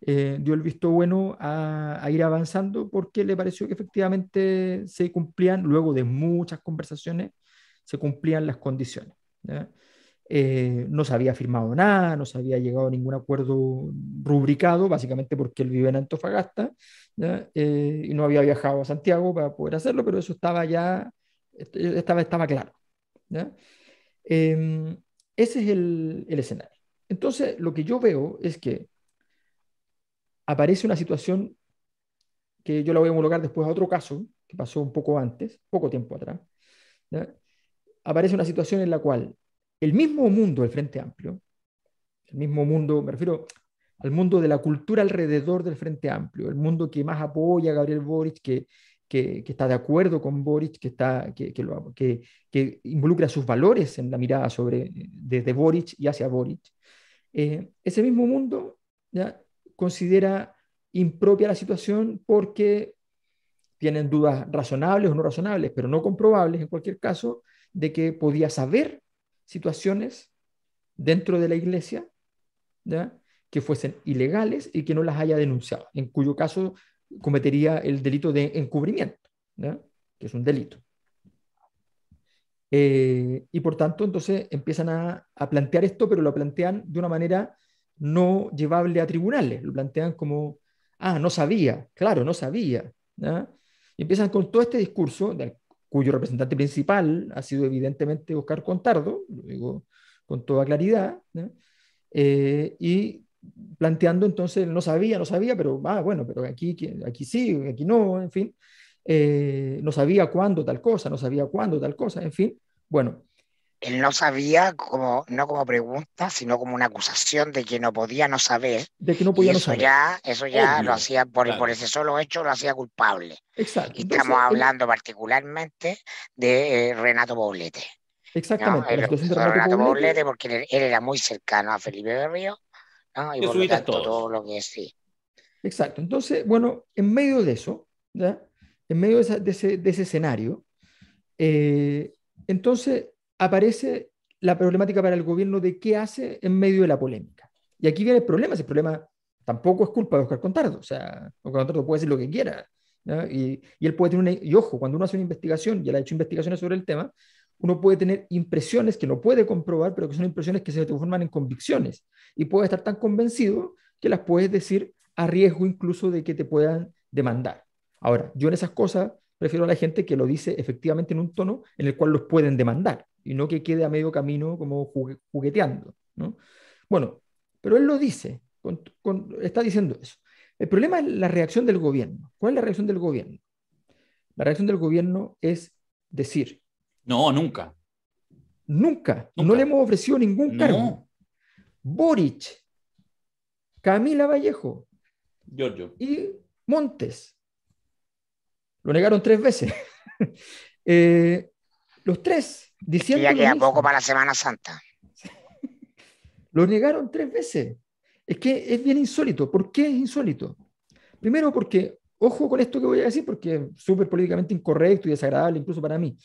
eh, dio el visto bueno a, ir avanzando porque le pareció que efectivamente se cumplían, luego de muchas conversaciones, se cumplían las condiciones. Eh, no se había firmado nada, no se había llegado a ningún acuerdo rubricado, básicamente porque él vive en Antofagasta eh, y no había viajado a Santiago para poder hacerlo, pero eso estaba ya, estaba, estaba claro. ¿ya? Em, ese es el, escenario. Entonces, lo que yo veo es que aparece una situación que yo la voy a homologar después a otro caso, que pasó un poco antes, poco tiempo atrás, aparece una situación en la cual el mismo mundo del Frente Amplio, el mismo mundo, me refiero al mundo de la cultura alrededor del Frente Amplio, el mundo que más apoya a Gabriel Boric, que que, está de acuerdo con Boric, que, está, que, involucra sus valores en la mirada sobre, desde Boric y hacia Boric. Eh, ese mismo mundo ¿ya? considera impropia la situación porque tienen dudas razonables o no razonables, pero no comprobables en cualquier caso, de que podía saber situaciones dentro de la iglesia que fuesen ilegales y que no las haya denunciado, en cuyo caso cometería el delito de encubrimiento, que es un delito. Eh, y por tanto, entonces empiezan a, plantear esto, pero lo plantean de una manera no llevable a tribunales, lo plantean como, ah, no sabía, claro, no sabía. Y empiezan con todo este discurso, del, cuyo representante principal ha sido evidentemente Oscar Contardo, lo digo con toda claridad, eh, y planteando, entonces no sabía, no sabía, pero ah, bueno, pero aquí, aquí sí, aquí no, en fin, eh, no sabía cuándo tal cosa, no sabía cuándo tal cosa, en fin, bueno.
Él no sabía como, no como pregunta, sino como una acusación de que no podía no saber.
De que no podía no eso saber. Ya,
eso ya lo hacía, por, por, ese solo hecho lo hacía culpable. Exacto. estamos hablando particularmente de eh, Renato Poblete.
Exactamente. Renato, Poblete,
porque él, él, era muy cercano a Felipe Berrío Ah, todo lo que es
Exacto. Entonces, bueno, en medio de eso, en medio de, ese, escenario, eh, entonces aparece la problemática para el gobierno de qué hace en medio de la polémica. Y aquí viene el problema, ese problema tampoco es culpa de Oscar Contardo, o sea, Oscar Contardo puede decir lo que quiera, y, y, él puede tener una, y ojo, cuando uno hace una investigación, y él ha hecho investigaciones sobre el tema, uno puede tener impresiones que no puede comprobar, pero que son impresiones que se transforman en convicciones. Y puede estar tan convencido que las puedes decir a riesgo incluso de que te puedan demandar. Ahora, yo en esas cosas prefiero a la gente que lo dice efectivamente en un tono en el cual los pueden demandar y no que quede a medio camino como jugueteando. Bueno, pero él lo dice, está diciendo eso. El problema es la reacción del gobierno. ¿Cuál es la reacción del gobierno? La reacción del gobierno es decir,
no, nunca.
Nunca. No le hemos ofrecido ningún cargo. Boric, Camila Vallejo
Giorgio. y
Montes. Lo negaron tres veces. Eh, los tres diciendo. que ya queda poco
para la Semana Santa.
lo negaron tres veces. Es que es bien insólito. ¿Por qué es insólito? Primero porque, ojo con esto que voy a decir, porque es súper políticamente incorrecto y desagradable incluso para mí.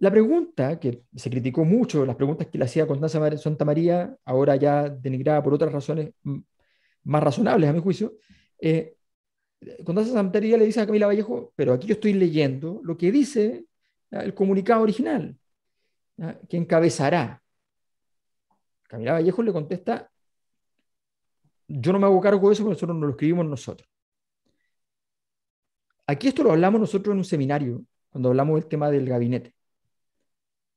La pregunta que se criticó mucho, las preguntas que le hacía Constanza Santa María, ahora ya denigrada por otras razones mm, más razonables a mi juicio, eh, Constanza Santa María le dice a Camila Vallejo, pero aquí yo estoy leyendo lo que dice ah, el comunicado original, ah, que encabezará. Camila Vallejo le contesta, yo no me hago cargo de eso nosotros nos lo escribimos nosotros. Aquí esto lo hablamos nosotros en un seminario, cuando hablamos del tema del gabinete.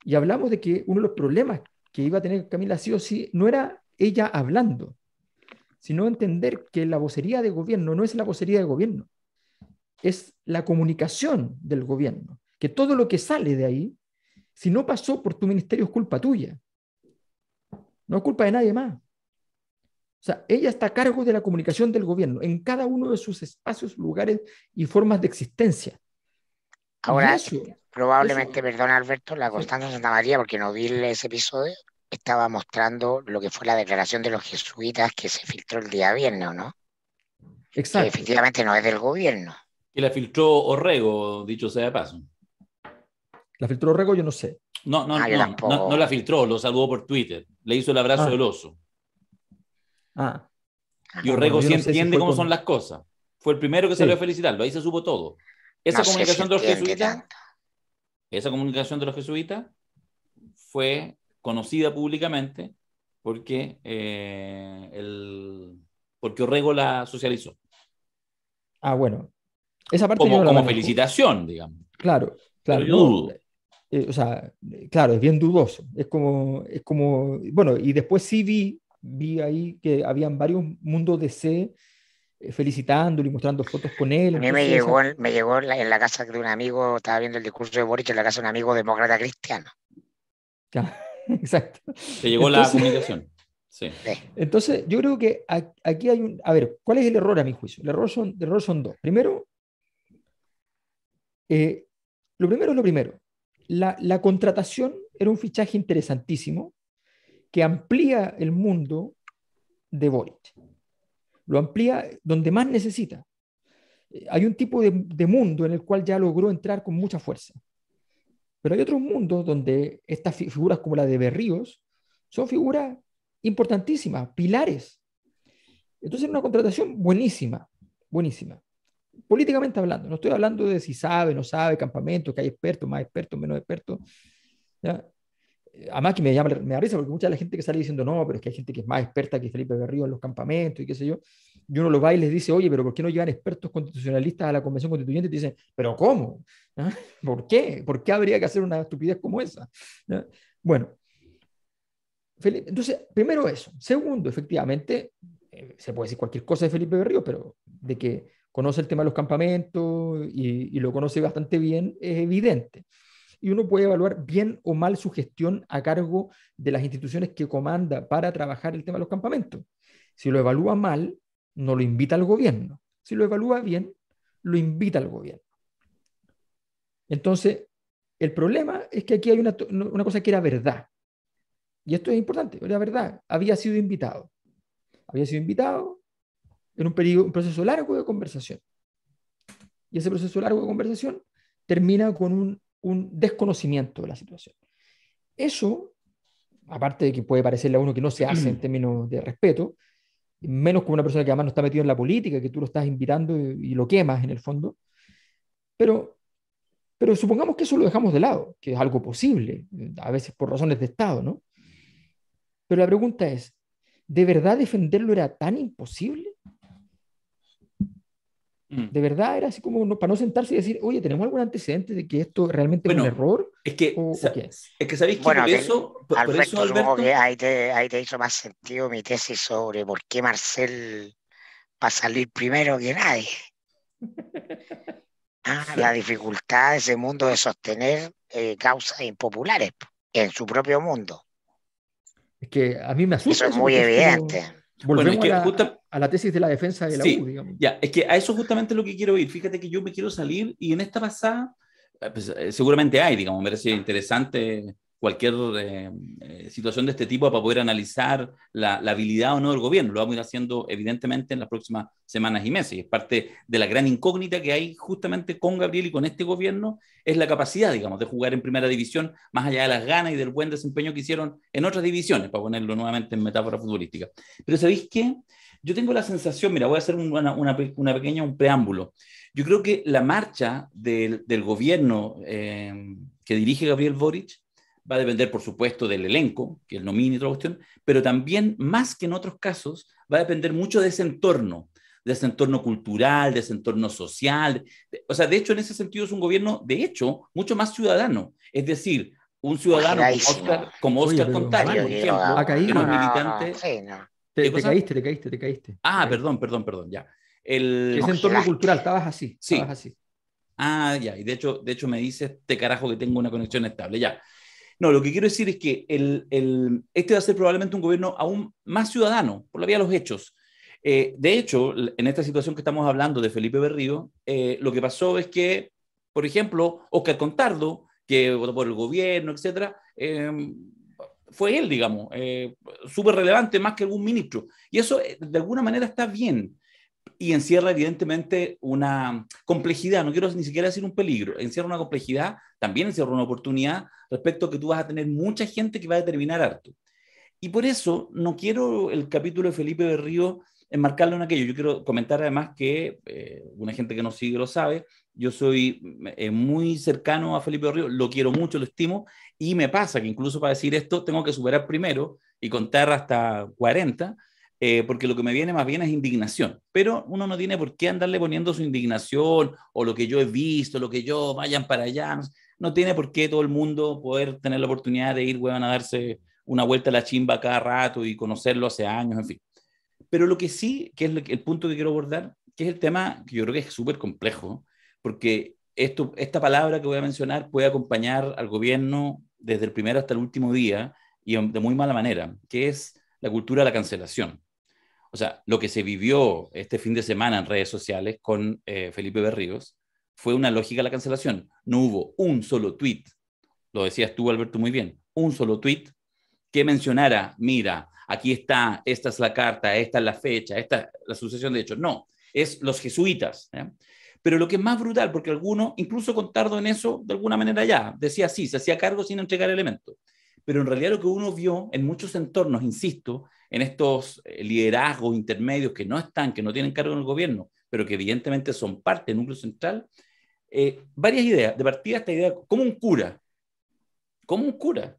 Y hablamos de que uno de los problemas que iba a tener Camila sí o sí no era ella hablando, sino entender que la vocería de gobierno no es la vocería de gobierno, es la comunicación del gobierno, que todo lo que sale de ahí, si no pasó por tu ministerio es culpa tuya, no es culpa de nadie más. O sea, ella está a cargo de la comunicación del gobierno en cada uno de sus espacios, lugares y formas de existencia.
Ahora, probablemente, perdón Alberto, la Constanza Santa María, porque no vi ese episodio, estaba mostrando lo que fue la declaración de los jesuitas que se filtró el día viernes, ¿no? Exacto. efectivamente no es del gobierno.
Y la filtró Orrego, dicho sea de paso.
¿La filtró Orrego? Yo no sé.
No, no, ah, no, no, la filtró, lo saludó por Twitter. Le hizo el abrazo ah. del oso. Ah. ah y Orrego sí entiende cómo son las cosas. Fue el primero que salió a felicitarlo, ahí se supo todo. Esa comunicación de los jesuitas. Esa comunicación de los jesuitas fue conocida públicamente porque, eh, el, porque Orrego la socializó.
Ah, bueno. Esa parte como, no como
felicitación, digamos.
Claro, claro. Eh, o sea, claro, es bien dudoso. Es como, es como, bueno, y después sí vi, vi ahí que habían varios mundos de C eh, felicitándolo y mostrando fotos con él. A mí me llegó,
me llegó en la, casa de un amigo, estaba viendo el discurso de Boric en la casa de un amigo demócrata cristiano.
exacto. Se llegó la comunicación. Entonces, yo creo que aquí hay un. A ver, ¿cuál es el error a mi juicio? El error son, dos. Primero, eh, lo primero es lo primero. la, contratación era un fichaje interesantísimo que amplía el mundo de Boric lo amplía donde más necesita. Hay un tipo de, mundo en el cual ya logró entrar con mucha fuerza. Pero hay otros mundos donde estas figuras como la de Berríos son figuras importantísimas, pilares. Entonces es una contratación buenísima, buenísima. Políticamente hablando, no estoy hablando de si sabe, no sabe, campamento, que hay expertos, más expertos, menos expertos además que me, llama, me da porque mucha la gente que sale diciendo, no, pero es que hay gente que es más experta que Felipe Berrío en los campamentos y qué sé yo, y uno los va y les dice, oye, pero ¿por qué no llevan expertos constitucionalistas a la Convención Constituyente? Y te dicen, pero ¿cómo? ¿Ah? ¿Por qué? ¿Por qué habría que hacer una estupidez como esa? ¿Ah? Bueno, Felipe, entonces, primero eso. Segundo, efectivamente, eh, se puede decir cualquier cosa de Felipe Berrío, pero de que conoce el tema de los campamentos y, y lo conoce bastante bien, es evidente y uno puede evaluar bien o mal su gestión a cargo de las instituciones que comanda para trabajar el tema de los campamentos. Si lo evalúa mal, no lo invita al gobierno. Si lo evalúa bien, lo invita al gobierno. Entonces, el problema es que aquí hay una, cosa que era verdad. Y esto es importante, era verdad. Había sido invitado. Había sido invitado en un, periodo, un proceso largo de conversación. Y ese proceso largo de conversación termina con un un desconocimiento de la situación. Eso, aparte de que puede parecerle a uno que no se hace en términos de respeto, menos como una persona que además no está metido en la política, que tú lo estás invitando y, y lo quemas en el fondo, pero, pero supongamos que eso lo dejamos de lado, que es algo posible, a veces por razones de Estado, ¿no? Pero la pregunta es, ¿de verdad defenderlo era tan imposible? Mm. De verdad era así como no, para no sentarse y decir, oye, ¿tenemos algún antecedente de que esto realmente es un error? Es que, es?
que sabéis que bueno, por, eso, que ahí, te, hizo más sentido mi tesis sobre por qué Marcel va a salir primero que nadie. Ah, la dificultad de ese mundo de sostener eh, causas impopulares en su propio mundo.
Es que a mí me asusta.
Eso es muy evidente
a, la tesis de la defensa de la U, digamos.
Ya, es que a eso justamente es lo que quiero ir. Fíjate que yo me quiero salir y en esta pasada, eh, pues, eh, seguramente hay, digamos, me parece interesante cualquier eh, eh, situación de este tipo para poder analizar la, la, habilidad o no del gobierno. Lo vamos a ir haciendo evidentemente en las próximas semanas y meses. Es parte de la gran incógnita que hay justamente con Gabriel y con este gobierno, es la capacidad, digamos, de jugar en primera división, más allá de las ganas y del buen desempeño que hicieron en otras divisiones, para ponerlo nuevamente en metáfora futbolística. Pero ¿sabéis qué? Yo tengo la sensación, mira, voy a hacer un, una, una, pequeña, un preámbulo. Yo creo que la marcha del, del gobierno eh, que dirige Gabriel Boric, va a depender, por supuesto, del elenco, que el nomine y toda la cuestión, pero también, más que en otros casos, va a depender mucho de ese entorno, de ese entorno cultural, de ese entorno social. O sea, de hecho, en ese sentido es un gobierno, de hecho, mucho más ciudadano. Es decir, un ciudadano como Oscar, por ejemplo, ha caído. te, caíste, te caíste, te caíste. Ah, perdón, perdón, perdón, ya. El... entorno
cultural, estabas así. Sí. Estabas así.
Ah, ya, y de hecho, de hecho me dices, te este carajo que tengo una conexión estable, ya. No, lo que quiero decir es que el, este va a ser probablemente un gobierno aún más ciudadano, por la vía de los hechos. Eh, de hecho, en esta situación que estamos hablando de Felipe Berrío, eh, lo que pasó es que, por ejemplo, Oscar Contardo, que votó por el gobierno, etcétera, em, fue él, digamos, eh, súper relevante más que algún ministro. Y eso, de alguna manera, está bien y encierra evidentemente una complejidad, no quiero ni siquiera decir un peligro, encierra una complejidad también es una oportunidad respecto a que tú vas a tener mucha gente que va a determinar harto. Y por eso no quiero el capítulo de Felipe Berrío enmarcarlo en aquello. Yo quiero comentar además que eh, una gente que nos sigue lo sabe, yo soy eh, muy cercano a Felipe Berrío, lo quiero mucho, lo estimo, y me pasa que incluso para decir esto tengo que superar primero y contar hasta 40, eh, porque lo que me viene más bien es indignación. Pero uno no tiene por qué andarle poniendo su indignación o lo que yo he visto, lo que yo vayan para allá. No no tiene por qué todo el mundo poder tener la oportunidad de ir, weón, a darse una vuelta a la chimba cada rato y conocerlo hace años, en fin. Pero lo que sí, que es el punto que quiero abordar, que es el tema que yo creo que es súper complejo, porque esto, esta palabra que voy a mencionar puede acompañar al gobierno desde el primero hasta el último día y de muy mala manera, que es la cultura de la cancelación. O sea, lo que se vivió este fin de semana en redes sociales con eh, Felipe Berríos fue una lógica la cancelación. No hubo un solo tweet, lo decías tú, Alberto, muy bien, un solo tweet que mencionara, mira, aquí está, esta es la carta, esta es la fecha, esta es la sucesión de hechos. No, es los jesuitas. Pero lo que es más brutal, porque alguno, incluso con tardo en eso, de alguna manera ya, decía sí, se hacía cargo sin entregar elementos. Pero en realidad lo que uno vio en muchos entornos, insisto, en estos eh, liderazgos intermedios que no están, que no tienen cargo en el gobierno, pero que evidentemente son parte del núcleo central, eh, varias ideas. De partida, esta idea, como un cura. Como un cura.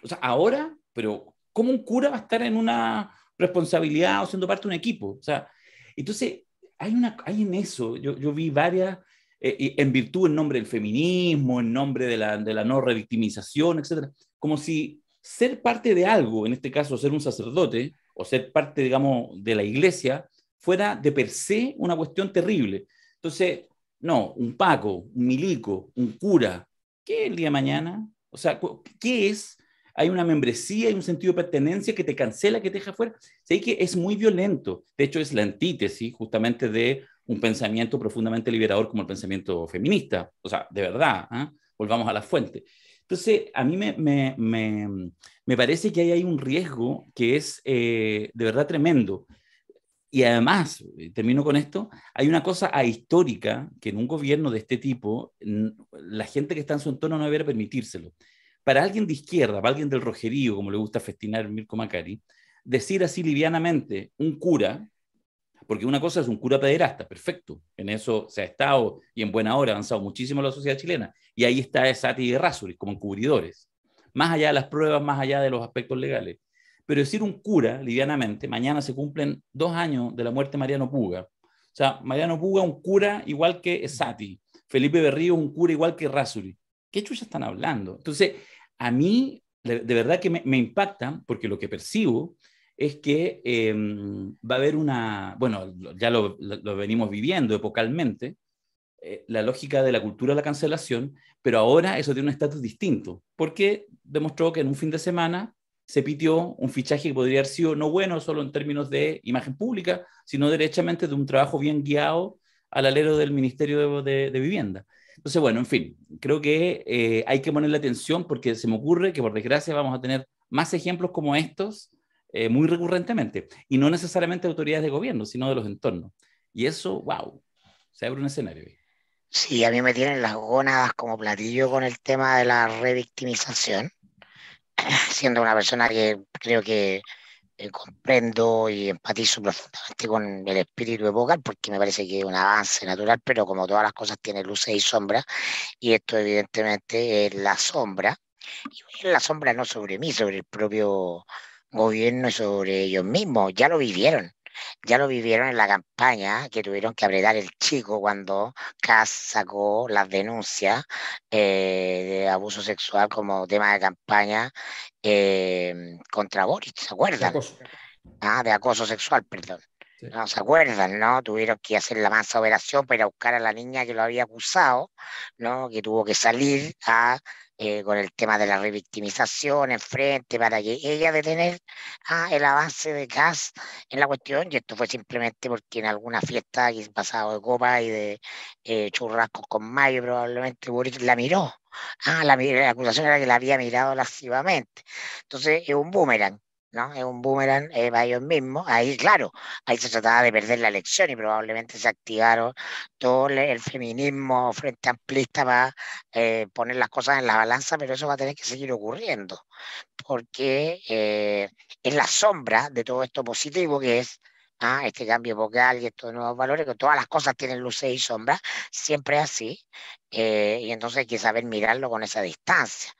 O sea, ahora, pero como un cura va a estar en una responsabilidad o siendo parte de un equipo? O sea, entonces, hay, una, hay en eso, yo, vi varias, eh, en virtud, en nombre del feminismo, en nombre de la, de la no revictimización, etcétera, como si ser parte de algo, en este caso ser un sacerdote, o ser parte, digamos, de la iglesia, fuera de per se una cuestión terrible. Entonces, no, un pago, un Milico, un cura, ¿qué el día de mañana? O sea, ¿qué es? Hay una membresía, hay un sentido de pertenencia que te cancela, que te deja fuera. Sé que es muy violento. De hecho, es la antítesis justamente de un pensamiento profundamente liberador como el pensamiento feminista. O sea, de verdad, ¿ah? volvamos a la fuente. Entonces, a mí me, me, me, parece que ahí hay un riesgo que es eh, de verdad tremendo y además, eh, termino con esto, hay una cosa ahistórica que en un gobierno de este tipo, la gente que está en su entorno no debería permitírselo. Para alguien de izquierda, para alguien del rojerío, como le gusta festinar Mirko Macari, decir así livianamente, un cura, porque una cosa es un cura pederasta, perfecto, en eso se ha estado y en buena hora ha avanzado muchísimo la sociedad chilena, y ahí está Sati y Rasuri como encubridores, más allá de las pruebas, más allá de los aspectos legales. Pero decir un cura, livianamente, mañana se cumplen dos años de la muerte de Mariano Puga. O sea, Mariano Puga un cura igual que Sati, Felipe Berrío un cura igual que Razuri. ¿Qué ya están hablando? Entonces, a mí de verdad que me, impacta porque lo que percibo es que em, va a haber una, bueno, ya lo, venimos viviendo epocalmente, eh, la lógica de la cultura de la cancelación, pero ahora eso tiene un estatus distinto, porque demostró que en un fin de semana se pitió un fichaje que podría haber sido no bueno solo en términos de imagen pública, sino derechamente de un trabajo bien guiado al alero del Ministerio de, de, Vivienda. Entonces, bueno, en fin, creo que eh, hay que ponerle atención porque se me ocurre que por desgracia vamos a tener más ejemplos como estos eh, muy recurrentemente, y no necesariamente autoridades de gobierno,
sino de los entornos. Y eso, wow, se abre un escenario. Sí, a mí me tienen las gónadas como platillo con el tema de la revictimización. siendo una persona que creo que eh, comprendo y empatizo profundamente con el espíritu de porque me parece que es un avance natural, pero como todas las cosas tiene luces y sombras, y esto evidentemente es la sombra, y la sombra no sobre mí, sobre el propio gobierno y sobre ellos mismos, ya lo vivieron. Ya lo vivieron en la campaña que tuvieron que apretar el chico cuando Cass sacó las denuncias eh, de abuso sexual como tema de campaña em, contra Boris, ¿se acuerdan? De acoso. Ah, de acoso sexual, perdón. No se acuerdan, ¿no? Tuvieron que hacer la masa operación para buscar a la niña que lo había acusado, ¿no? Que tuvo que salir a eh, con el tema de la revictimización enfrente para que ella detener ah, el avance de gas en la cuestión y esto fue simplemente porque en alguna fiesta que pasado de copa y de eh, churrascos con Mayo probablemente Boric la miró. Ah, la, la, acusación era que la había mirado lascivamente. Entonces es un boomerang. Es un boomerang eh, para ellos mismos. Ahí, claro, ahí se trataba de perder la elección y probablemente se activaron todo el feminismo frente amplista para eh, poner las cosas en la balanza, pero eso va a tener que seguir ocurriendo, porque eh, es la sombra de todo esto positivo que es ¿ah? este cambio vocal y estos nuevos valores, que todas las cosas tienen luces y sombras, siempre así, y entonces hay que saber mirarlo con esa distancia,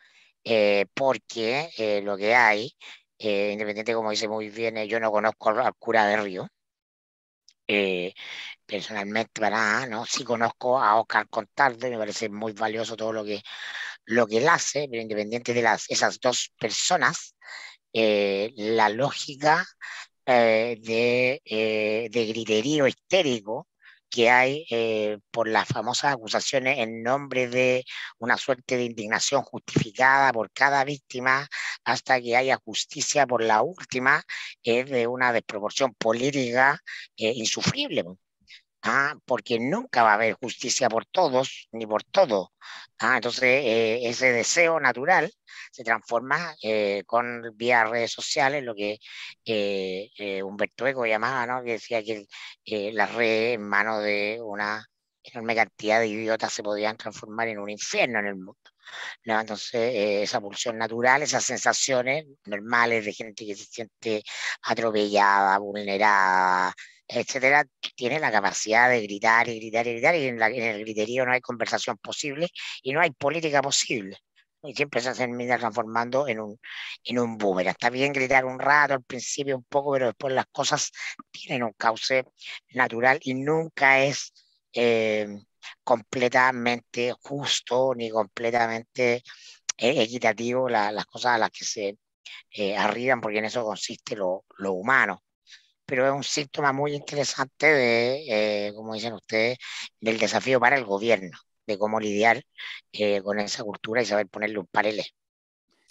porque lo que hay eh, independiente, como dice muy bien, eh, yo no conozco al, cura de Río, eh, personalmente para nada, ¿no? Sí conozco a Oscar Contardo, me parece muy valioso todo lo que, lo que él hace, pero independiente de las, esas dos personas, la lógica de, de griterío histérico que hay eh, por las famosas acusaciones en nombre de una suerte de indignación justificada por cada víctima hasta que haya justicia por la última es de una desproporción política eh, insufrible. Pues. Ah, porque nunca va a haber justicia por todos ni por todo. Ah, entonces, eh, ese deseo natural se transforma eh, con vía redes sociales, lo que eh, Humberto Eco llamaba, ¿no? que decía que las redes en manos de una enorme cantidad de idiotas se podían transformar en un infierno en el mundo. Entonces, esa pulsión natural, esas sensaciones normales de gente que se siente atropellada, vulnerada, etcétera, tiene la capacidad de gritar y gritar y gritar, y en, la, en el griterío no hay conversación posible y no hay política posible. Y siempre se termina transformando en un, en un boomerang. Está bien gritar un rato al principio, un poco, pero después las cosas tienen un cauce natural y nunca es eh, completamente justo ni completamente eh, equitativo las cosas a las que se eh, arriban, porque en eso consiste lo, lo humano pero es un síntoma muy interesante de, eh, como dicen ustedes, del desafío para el gobierno, de cómo lidiar eh, con esa cultura y saber ponerle un parele.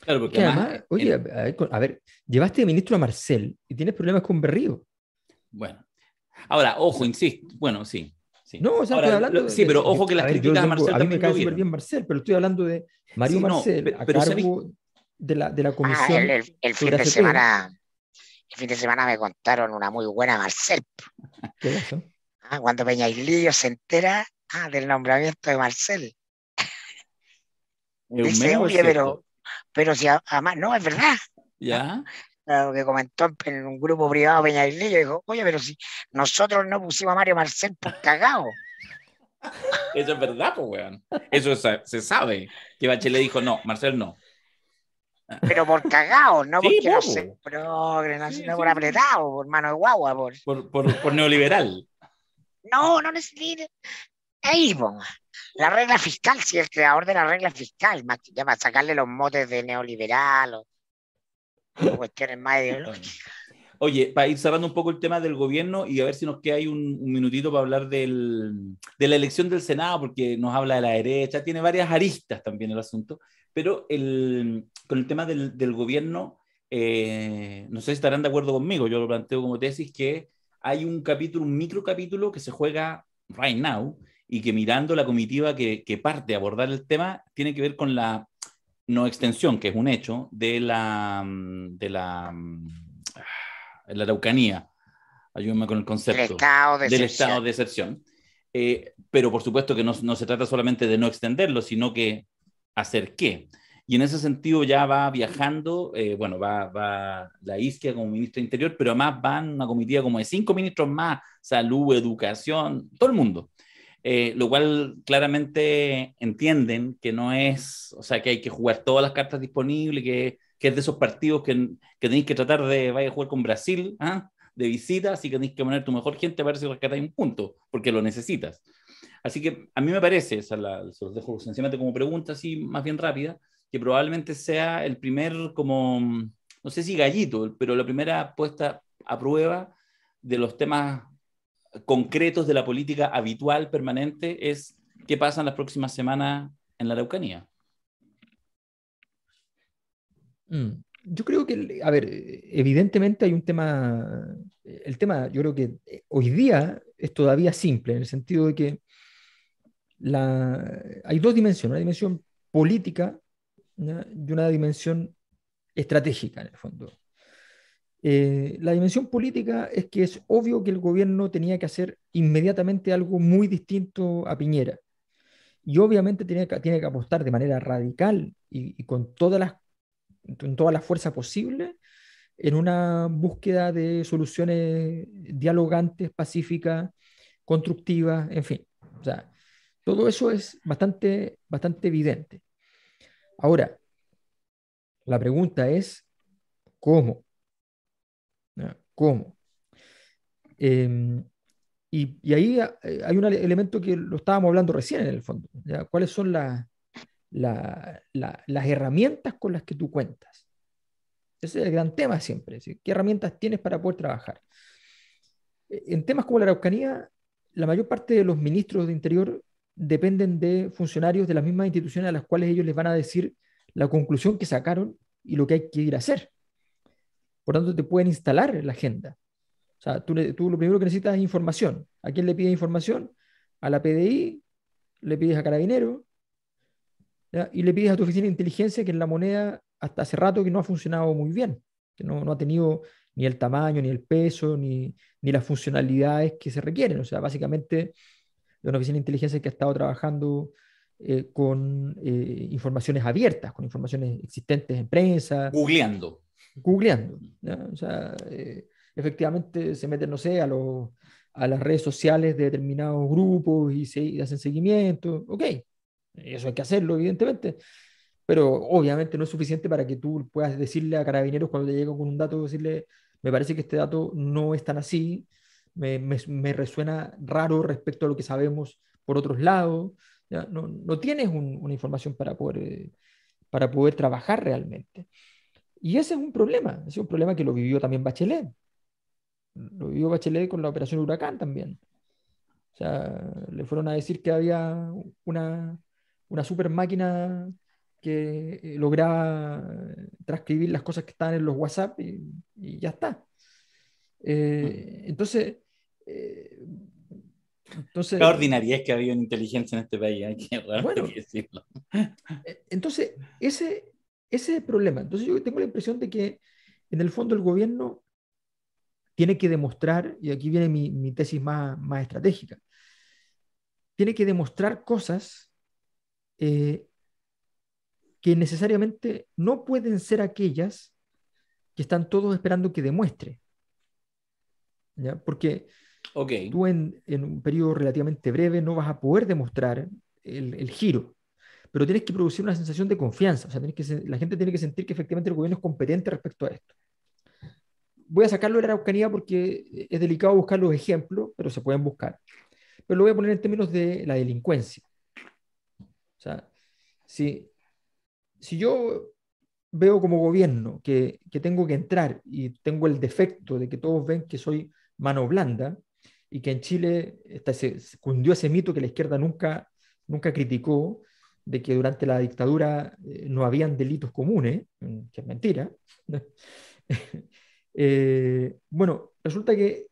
Claro, porque además, eh,
oye, a, ver, llevaste de ministro a Marcel y tienes problemas con Berrío.
Bueno,
ahora, ojo, insisto, bueno, sí. No, o sea, estoy hablando. de, sí, pero ojo que las críticas Marcel. A mí me cae
súper bien Marcel, pero estoy hablando de
Mario Marcel pero, a cargo
de la, de la comisión. Ah, el, el, el fin de semana
este fin de semana me contaron una muy buena, Marcel. Ah, cuando Peña Lillo se entera ah, del nombramiento de Marcel. Dice, oye, pero, pero si además, no, es verdad.
¿Ya?
Lo que comentó en un grupo privado Peña Lillo dijo, oye, pero si nosotros no pusimos a Mario Marcel por cagado.
Eso es verdad, pues, weón. Eso se sabe. Que Bachelet dijo, no, Marcel no.
Pero por cagao, no porque no sé, progre, no, por apretado, por mano de guagua, por. Por,
neoliberal.
No, no necesito. Ahí, La regla fiscal, si el creador de la regla fiscal, más que ya para sacarle los motes de neoliberal o, cuestiones más ideológicas.
Oye, para ir cerrando un poco el tema del gobierno y a ver si nos queda ahí un, minutito para hablar del, de la elección del Senado, porque nos habla de la derecha, tiene varias aristas también el asunto, pero el, con el tema del, del gobierno, eh, no sé si estarán de acuerdo conmigo, yo lo planteo como tesis, que hay un capítulo, un micro capítulo que se juega right now y que mirando la comitiva que, que parte a abordar el tema, tiene que ver con la no extensión, que es un hecho, de la, mm, de la, mm, ah, la Araucanía. Ayúdame con el concepto. del estado de excepción. Eh, pero por supuesto que no, no, se trata solamente de no extenderlo, sino que hacer qué. Y en ese sentido ya va viajando, eh, bueno, va, va la izquierda como ministro de Interior, pero además van una comitiva como de cinco ministros más, salud, educación, todo el mundo. Eh, lo cual claramente entienden que no es, o sea, que hay que jugar todas las cartas disponibles, que, que es de esos partidos que, que tenéis que tratar de, vaya a jugar con Brasil, ¿ah? de visita, así que tenéis que poner tu mejor gente a ver si rescatáis un punto, porque lo necesitas. Así que a mí me parece, se los dejo sencillamente como pregunta, así más bien rápida, que probablemente sea el primer, como, no sé si gallito, pero la primera puesta a prueba de los temas concretos de la política habitual permanente es qué pasa en las próximas semanas en la Araucanía.
Mm, yo creo que, a ver, evidentemente hay un tema, el tema yo creo que eh, hoy día es todavía simple, en el sentido de que la, hay dos dimensiones, una dimensión política y una dimensión estratégica en el fondo. Eh, la dimensión política es que es obvio que el gobierno tenía que hacer inmediatamente algo muy distinto a Piñera. Y obviamente tiene que, tiene que apostar de manera radical y, con todas las, toda la fuerza posible en una búsqueda de soluciones dialogantes, pacíficas, constructivas, en fin. O sea, todo eso es bastante, bastante evidente. Ahora, la pregunta es, ¿cómo? ¿Cómo? Em, y, ahí eh, hay un elemento que lo estábamos hablando recién en el fondo. ¿Cuáles son las herramientas con las que tú cuentas? Ese es el gran tema siempre. ¿Qué herramientas tienes para poder trabajar? E, en temas como la Araucanía, la mayor parte de los ministros de Interior dependen de funcionarios de las mismas instituciones a las cuales ellos les van a decir la conclusión que sacaron y lo que hay que ir a hacer. Por tanto, te pueden instalar la agenda. O sea, tú, lo primero que necesitas es información. ¿A quién le pides información? A la PDI, le pides a Carabinero y le pides a tu oficina de inteligencia que en la moneda hasta hace rato que no ha funcionado muy bien, que no, ha tenido ni el tamaño, ni el peso, ni, ni, las funcionalidades que se requieren. O sea, básicamente de una oficina de inteligencia que ha estado trabajando eh, con eh, informaciones abiertas, con informaciones existentes en prensa. Googleando. Googleando. O sea, eh, efectivamente se meten, no sé, a, las redes sociales de determinados grupos y, se, hacen seguimiento. Ok, eso hay que hacerlo, evidentemente. Pero obviamente no es suficiente para que tú puedas decirle a carabineros cuando te llega con un dato, decirle, me parece que este dato no es tan así, me, resuena raro respecto a lo que sabemos por otros lados. No, no, tienes una información para poder, eh, para poder trabajar realmente. Y ese es un problema, es un problema que lo vivió también Bachelet. Lo vivió Bachelet con la operación Huracán también. O sea, le fueron a decir que había una, una super máquina que eh, lograba eh, transcribir las cosas que estaban en los WhatsApp y, ya está. Mm. entonces, eh, entonces,
la es que ha habido inteligencia en este país, hay que, bueno, decirlo.
Eh, entonces, ese, ese es el problema. Entonces, yo tengo la impresión de que, en el fondo, el gobierno tiene que demostrar, y aquí viene mi, mi tesis más, más, estratégica, tiene que demostrar cosas eh, que necesariamente no pueden ser aquellas que están todos esperando que demuestre. ¿ya? Porque Okay. Tú en, un periodo relativamente breve no vas a poder demostrar el, giro, pero tienes que producir una sensación de confianza. O sea, tienes que, la gente tiene que sentir que efectivamente el gobierno es competente respecto a esto. Voy a sacarlo de la Araucanía porque es delicado buscar los ejemplos, pero se pueden buscar. Pero lo voy a poner en términos de la delincuencia. O sea, si, si yo veo como gobierno que, que, tengo que entrar y tengo el defecto de que todos ven que soy mano blanda, y que en Chile se, cundió ese mito que la izquierda nunca, nunca criticó de que durante la dictadura eh, no habían delitos comunes, mm, que es mentira. Eh, bueno, resulta que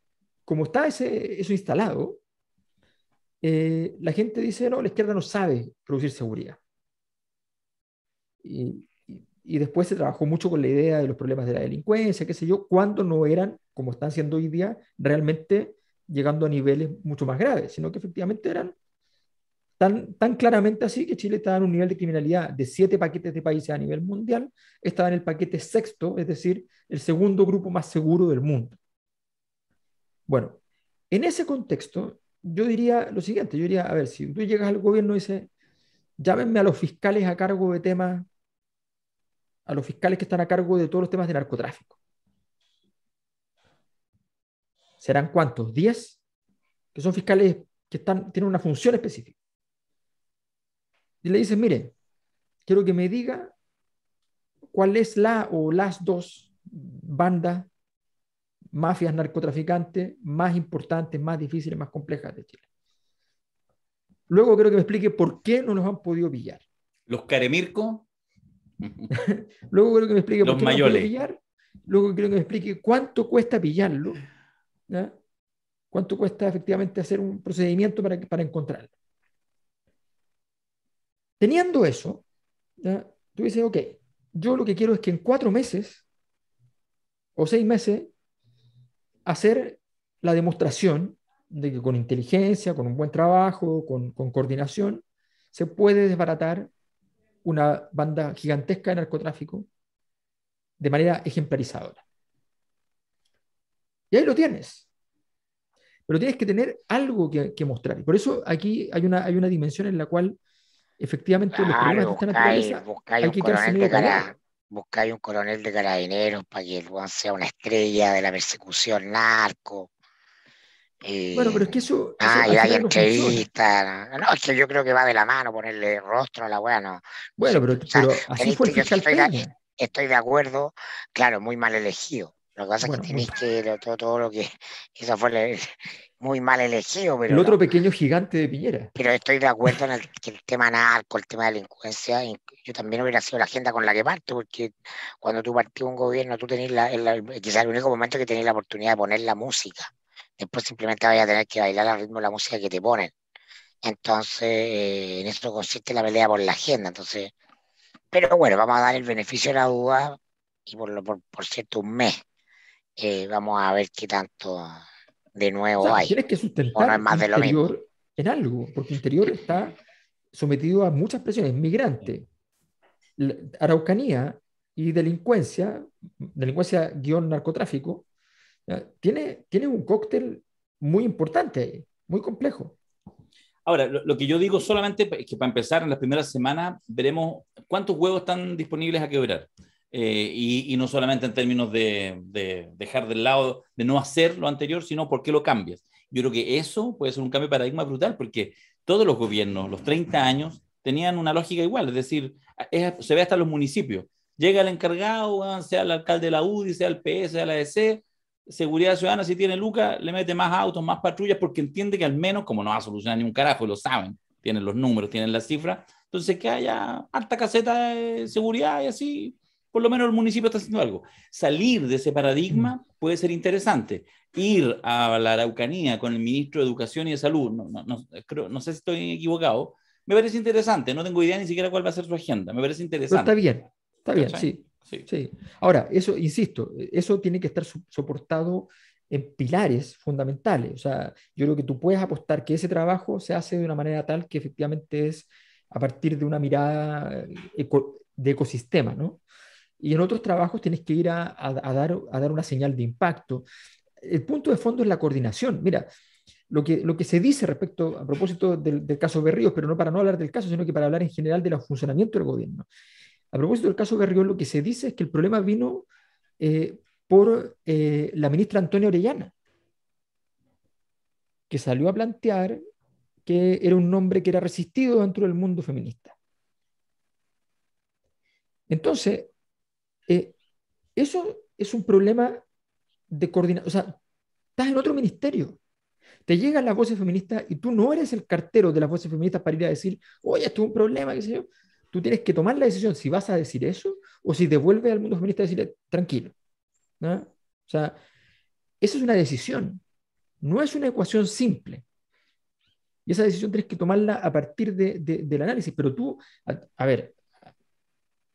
como está eso instalado, eh, la gente dice, no, la izquierda no sabe producir seguridad. Y, y, después se trabajó mucho con la idea de los problemas de la delincuencia, qué sé yo, cuando no eran, como están siendo hoy día, realmente llegando a niveles mucho más graves, sino que efectivamente eran tan, tan claramente así que Chile estaba en un nivel de criminalidad de siete paquetes de países a nivel mundial, estaba en el paquete sexto, es decir, el segundo grupo más seguro del mundo. Bueno, en ese contexto, yo diría lo siguiente, yo diría, a ver, si tú llegas al gobierno y dices, llámenme a los fiscales a cargo de temas, a los fiscales que están a cargo de todos los temas de narcotráfico serán cuántos, Diez. que son fiscales que están, tienen una función específica. Y le dicen, mire, quiero que me diga cuál es la o las dos bandas, mafias narcotraficantes más importantes, más difíciles, más complejas de Chile. Luego quiero que me explique por qué no nos han podido
pillar. Los Caremirco.
Luego quiero que me explique por qué no nos han podido pillar. Luego quiero que me explique cuánto cuesta pillarlo ¿Cuánto cuesta efectivamente hacer un procedimiento para, para encontrarlo? Teniendo eso, tú dices, ok, yo lo que quiero es que en cuatro meses o seis meses hacer la demostración de que con inteligencia, con un buen trabajo, con, con coordinación, se puede desbaratar una banda gigantesca de narcotráfico de manera ejemplarizadora. Y ahí lo tienes. Pero tienes que tener algo que, mostrar. Y por eso aquí hay una, hay una dimensión en la cual efectivamente los problemas de esta naturaleza hay que
Buscáis un coronel de carabineros para que el Juan sea una estrella de la persecución narco. Eh, bueno, pero es que eso.
Ah, y hay entrevistas.
No, es que yo creo que va de la mano ponerle rostro a la weá, no. Bueno,
pero, así este fue el
estoy, estoy de acuerdo, claro, muy mal elegido. Lo que pasa es que tenéis que todo, lo que. eso fue muy mal elegido, pero. El otro
pequeño gigante de Piñera.
Pero estoy de acuerdo en el, que el tema narco, el tema de delincuencia, yo también hubiera sido la agenda con la que parto, porque cuando tú partís un gobierno, tú tenés la, quizás el único momento que tenés la oportunidad de poner la música. Después simplemente vayas a tener que bailar al ritmo de la música que te ponen. Entonces, eh, en eso consiste la pelea por la agenda. Entonces, pero bueno, vamos a dar el beneficio de la duda y por, por, por cierto, un mes eh, vamos a ver qué tanto de nuevo hay. Tienes que
sustentar no más de lo en algo, porque interior está sometido a muchas presiones. Migrante, Araucanía y delincuencia, delincuencia guión narcotráfico, tiene, tiene un cóctel muy importante muy complejo.
Ahora, lo, lo, que yo digo solamente es que para empezar, en las primeras semanas veremos cuántos huevos están disponibles a quebrar. Eh, y, no solamente en términos de, dejar del lado, de no hacer lo anterior, sino por qué lo cambias. Yo creo que eso puede ser un cambio de paradigma brutal, porque todos los gobiernos, los 30 años, tenían una lógica igual, es decir, se ve hasta los municipios. Llega el encargado, sea el alcalde de la UDI, sea el PS, sea la DC, e Seguridad Ciudadana, si tiene Luca, le mete más autos, más patrullas, porque entiende que al menos, como no va a solucionar ni un carajo, lo saben, tienen los números, tienen las cifras, entonces que haya alta caseta de seguridad y así, por lo menos el municipio está haciendo algo. Salir de ese paradigma puede ser interesante. Ir a la Araucanía con el ministro de Educación y de Salud, no, no, no, sé si estoy equivocado, me parece interesante. No tengo idea ni siquiera cuál va a ser su agenda. Me parece interesante. está bien, está bien, sí, sí. sí.
Ahora, eso, insisto, eso tiene que estar soportado en pilares fundamentales. O sea, yo creo que tú puedes apostar que ese trabajo se hace de una manera tal que efectivamente es a partir de una mirada de ecosistema, ¿no? y en otros trabajos tienes que ir a, dar, a dar una señal de impacto. El punto de fondo es la coordinación. Mira, lo que, lo que se dice respecto, a propósito del, del caso Berríos, pero no para no hablar del caso, sino que para hablar en general del funcionamiento del gobierno. A propósito del caso Berríos, lo que se dice es que el problema vino eh, por eh, la ministra Antonia Orellana, que salió a plantear que era un nombre que era resistido dentro del mundo feminista. Entonces, eh, eso es un problema de coordinación. O sea, estás en otro ministerio. Te llegan las voces feministas y tú no eres el cartero de las voces feministas para ir a decir, oye, esto es un problema, qué sé yo. Tú tienes que tomar la decisión si vas a decir eso o si devuelves al mundo feminista a decirle, tranquilo. O sea, esa es una decisión. No es una ecuación simple. Y esa decisión tienes que tomarla a partir de, del análisis. Pero tú, a ver,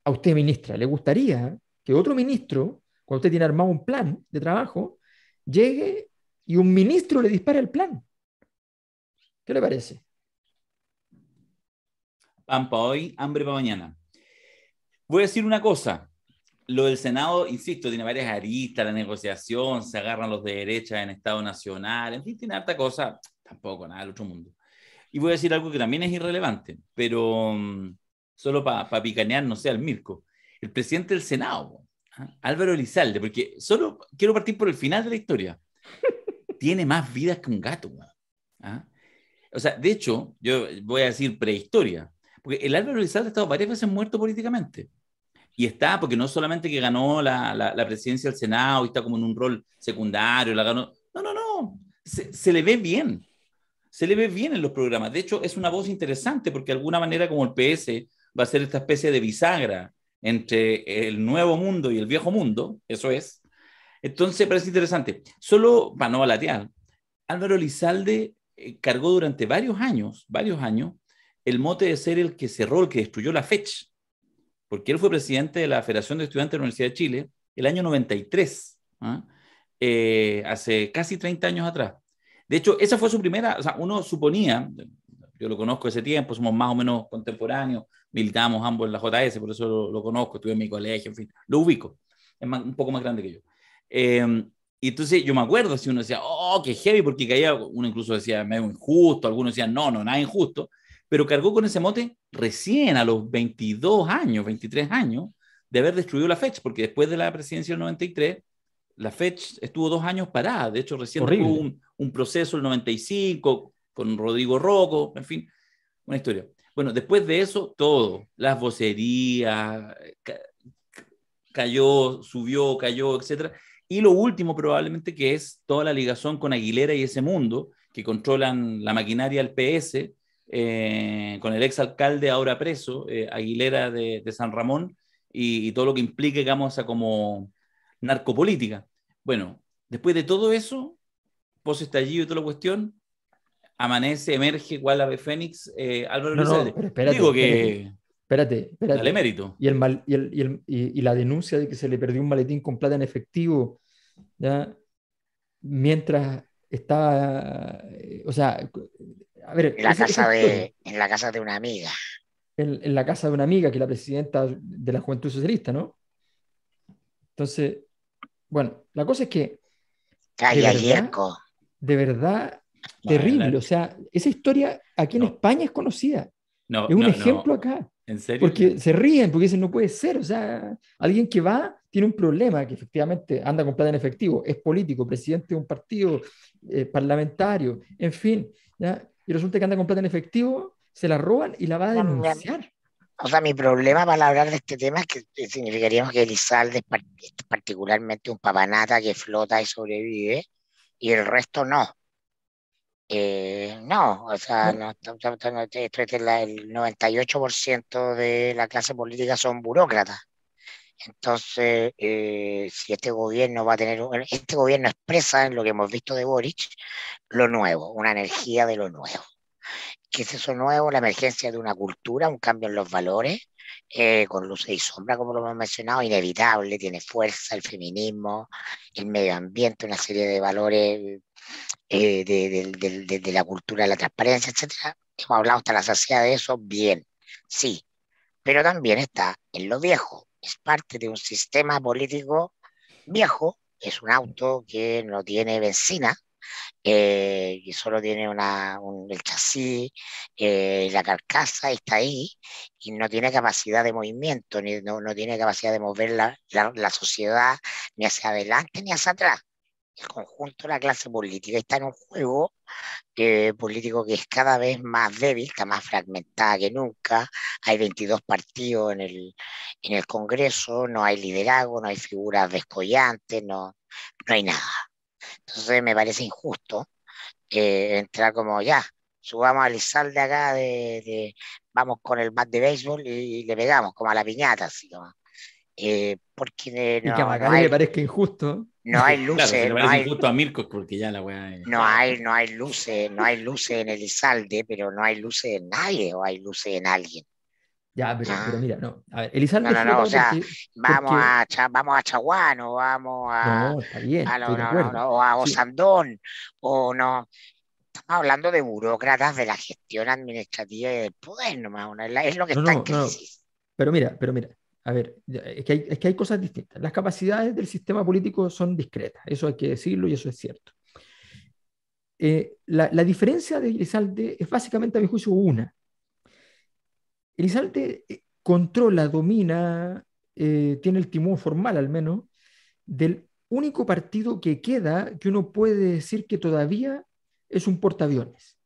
a usted, ministra, le gustaría que otro ministro, cuando usted tiene armado un plan de trabajo, llegue y un ministro le dispare el plan. ¿Qué le parece?
Pampa hoy, hambre para mañana. Voy a decir una cosa. Lo del Senado, insisto, tiene varias aristas, la negociación, se agarran los de derecha en Estado Nacional, en fin, tiene harta cosa, tampoco, nada del otro mundo. Y voy a decir algo que también es irrelevante, pero mm, solo para picanear, no sé, al Mirko, el presidente del Senado, ¿ah? Álvaro Elizalde, porque solo quiero partir por el final de la historia. Tiene más vidas que un gato. ¿ah? O sea, de hecho, yo voy a decir prehistoria, porque el Álvaro Elizalde ha estado varias veces muerto políticamente. Y está, porque no solamente que ganó la, la, presidencia del Senado y está como en un rol secundario, la ganó. No, no, no. Se, se, le ve bien. Se le ve bien en los programas. De hecho, es una voz interesante porque de alguna manera como el PS va a ser esta especie de bisagra entre el nuevo mundo y el viejo mundo, eso es. Entonces, parece interesante. Solo para no balatear, Álvaro Lizalde eh, cargó durante varios años, varios años, el mote de ser el que cerró, el que destruyó la FECH, porque él fue presidente de la Federación de Estudiantes de la Universidad de Chile el año 93, ¿ah? eh, hace casi 30 años atrás. De hecho, esa fue su primera, o sea, uno suponía, yo lo conozco ese tiempo, somos más o menos contemporáneos, militamos ambos en la JS, por eso lo, conozco, estuve en mi colegio, en fin, lo ubico, es un poco más grande que yo. Em, y entonces yo me acuerdo, si uno decía, oh, qué heavy, porque caía, uno incluso decía, medio injusto, algunos decían, no, no, nada injusto, pero cargó con ese mote recién a los 22 años, 23 años, de haber destruido la FED, porque después de la presidencia del 93, la FED estuvo dos años parada, de hecho recién hubo un, un, proceso el 95, con Rodrigo Rocco, en fin, una historia. Bueno, después de eso, todo, las vocerías, cayó, subió, cayó, etc. Y lo último probablemente que es toda la ligazón con Aguilera y ese mundo, que controlan la maquinaria del PS, eh, con el exalcalde ahora preso, eh, Aguilera de, San Ramón, y, todo lo que implique, digamos, esa como narcopolítica. Bueno, después de todo eso, está allí y toda la cuestión, amanece, emerge, igual ave fénix, eh, Álvaro no, espérate, Digo que...
Espérate, Dale mérito. Y, y, la denuncia de que se le perdió un maletín con plata en efectivo, mientras estaba, eh, o sea,
a ver... En la, casa, de, en la casa de una amiga.
En, la casa de una amiga, que es la presidenta de la Juventud Socialista, ¿no? Entonces, bueno, la cosa es que... Calla, de verdad, de verdad
Terrible, o
sea, esa historia aquí en España es conocida.
es un ejemplo
acá.
¿En serio? Porque se ríen,
porque dicen, no puede ser, o sea, alguien que va tiene un problema, que efectivamente anda con plata en efectivo, es político, presidente de un partido, eh, parlamentario, en fin, y resulta que anda con plata en efectivo, se la roban y la va a denunciar.
O sea, mi problema para hablar de este tema es que eh, significaríamos que Elizalde es particularmente un papanata que flota y sobrevive, y el resto no. Eh, no, o sea, no, el 98% de la clase política son burócratas. Entonces, eh, si este gobierno va a tener, este gobierno expresa en lo que hemos visto de Boric, lo nuevo, una energía de lo nuevo. ¿Qué es eso nuevo? La emergencia de una cultura, un cambio en los valores, eh, con luces y sombra, como lo hemos mencionado, inevitable, tiene fuerza, el feminismo, el medio ambiente, una serie de valores eh, de, la cultura la transparencia, etc. Hemos hablado hasta la saciedad de eso, bien, sí, pero también está en lo viejo, es parte de un sistema político viejo, es un auto que no tiene benzina, eh, y solo tiene el chasis, eh, la carcasa está ahí y no tiene capacidad de movimiento, no, tiene capacidad de mover la, sociedad ni hacia adelante ni hacia atrás el conjunto de la clase política está en un juego eh, político que es cada vez más débil, está más fragmentada que nunca. Hay 22 partidos en el, Congreso, no hay liderazgo, no hay figuras descollantes, no hay nada. Entonces me parece injusto entrar como ya, subamos al salde acá, de, vamos con el mat de béisbol y, le pegamos, como a la piñata, así eh, porque no, y a le
parezca
injusto.
No hay luces. no hay, no, hay, luces, no hay luces en el Izalde, pero no hay luces en nadie o hay luces en alguien.
Ya, ah. pero, mira, no. A Elizalde. No, no, o sea, vamos,
A vamos Chaguano, vamos a. No, está bien. no, o a Osandón, o no. Estamos hablando de burócratas de la gestión administrativa y del poder, nomás. Es lo que está en
crisis. Pero mira, pero mira. A ver, es que, hay, cosas distintas. Las capacidades del sistema político son discretas, eso hay que decirlo y eso es cierto. Eh, la, la, diferencia de Elizalde es básicamente, a mi juicio, una, Elizalde eh, controla, domina, eh, tiene el timón formal al menos, del único partido que queda que uno puede decir que todavía es un portaaviones.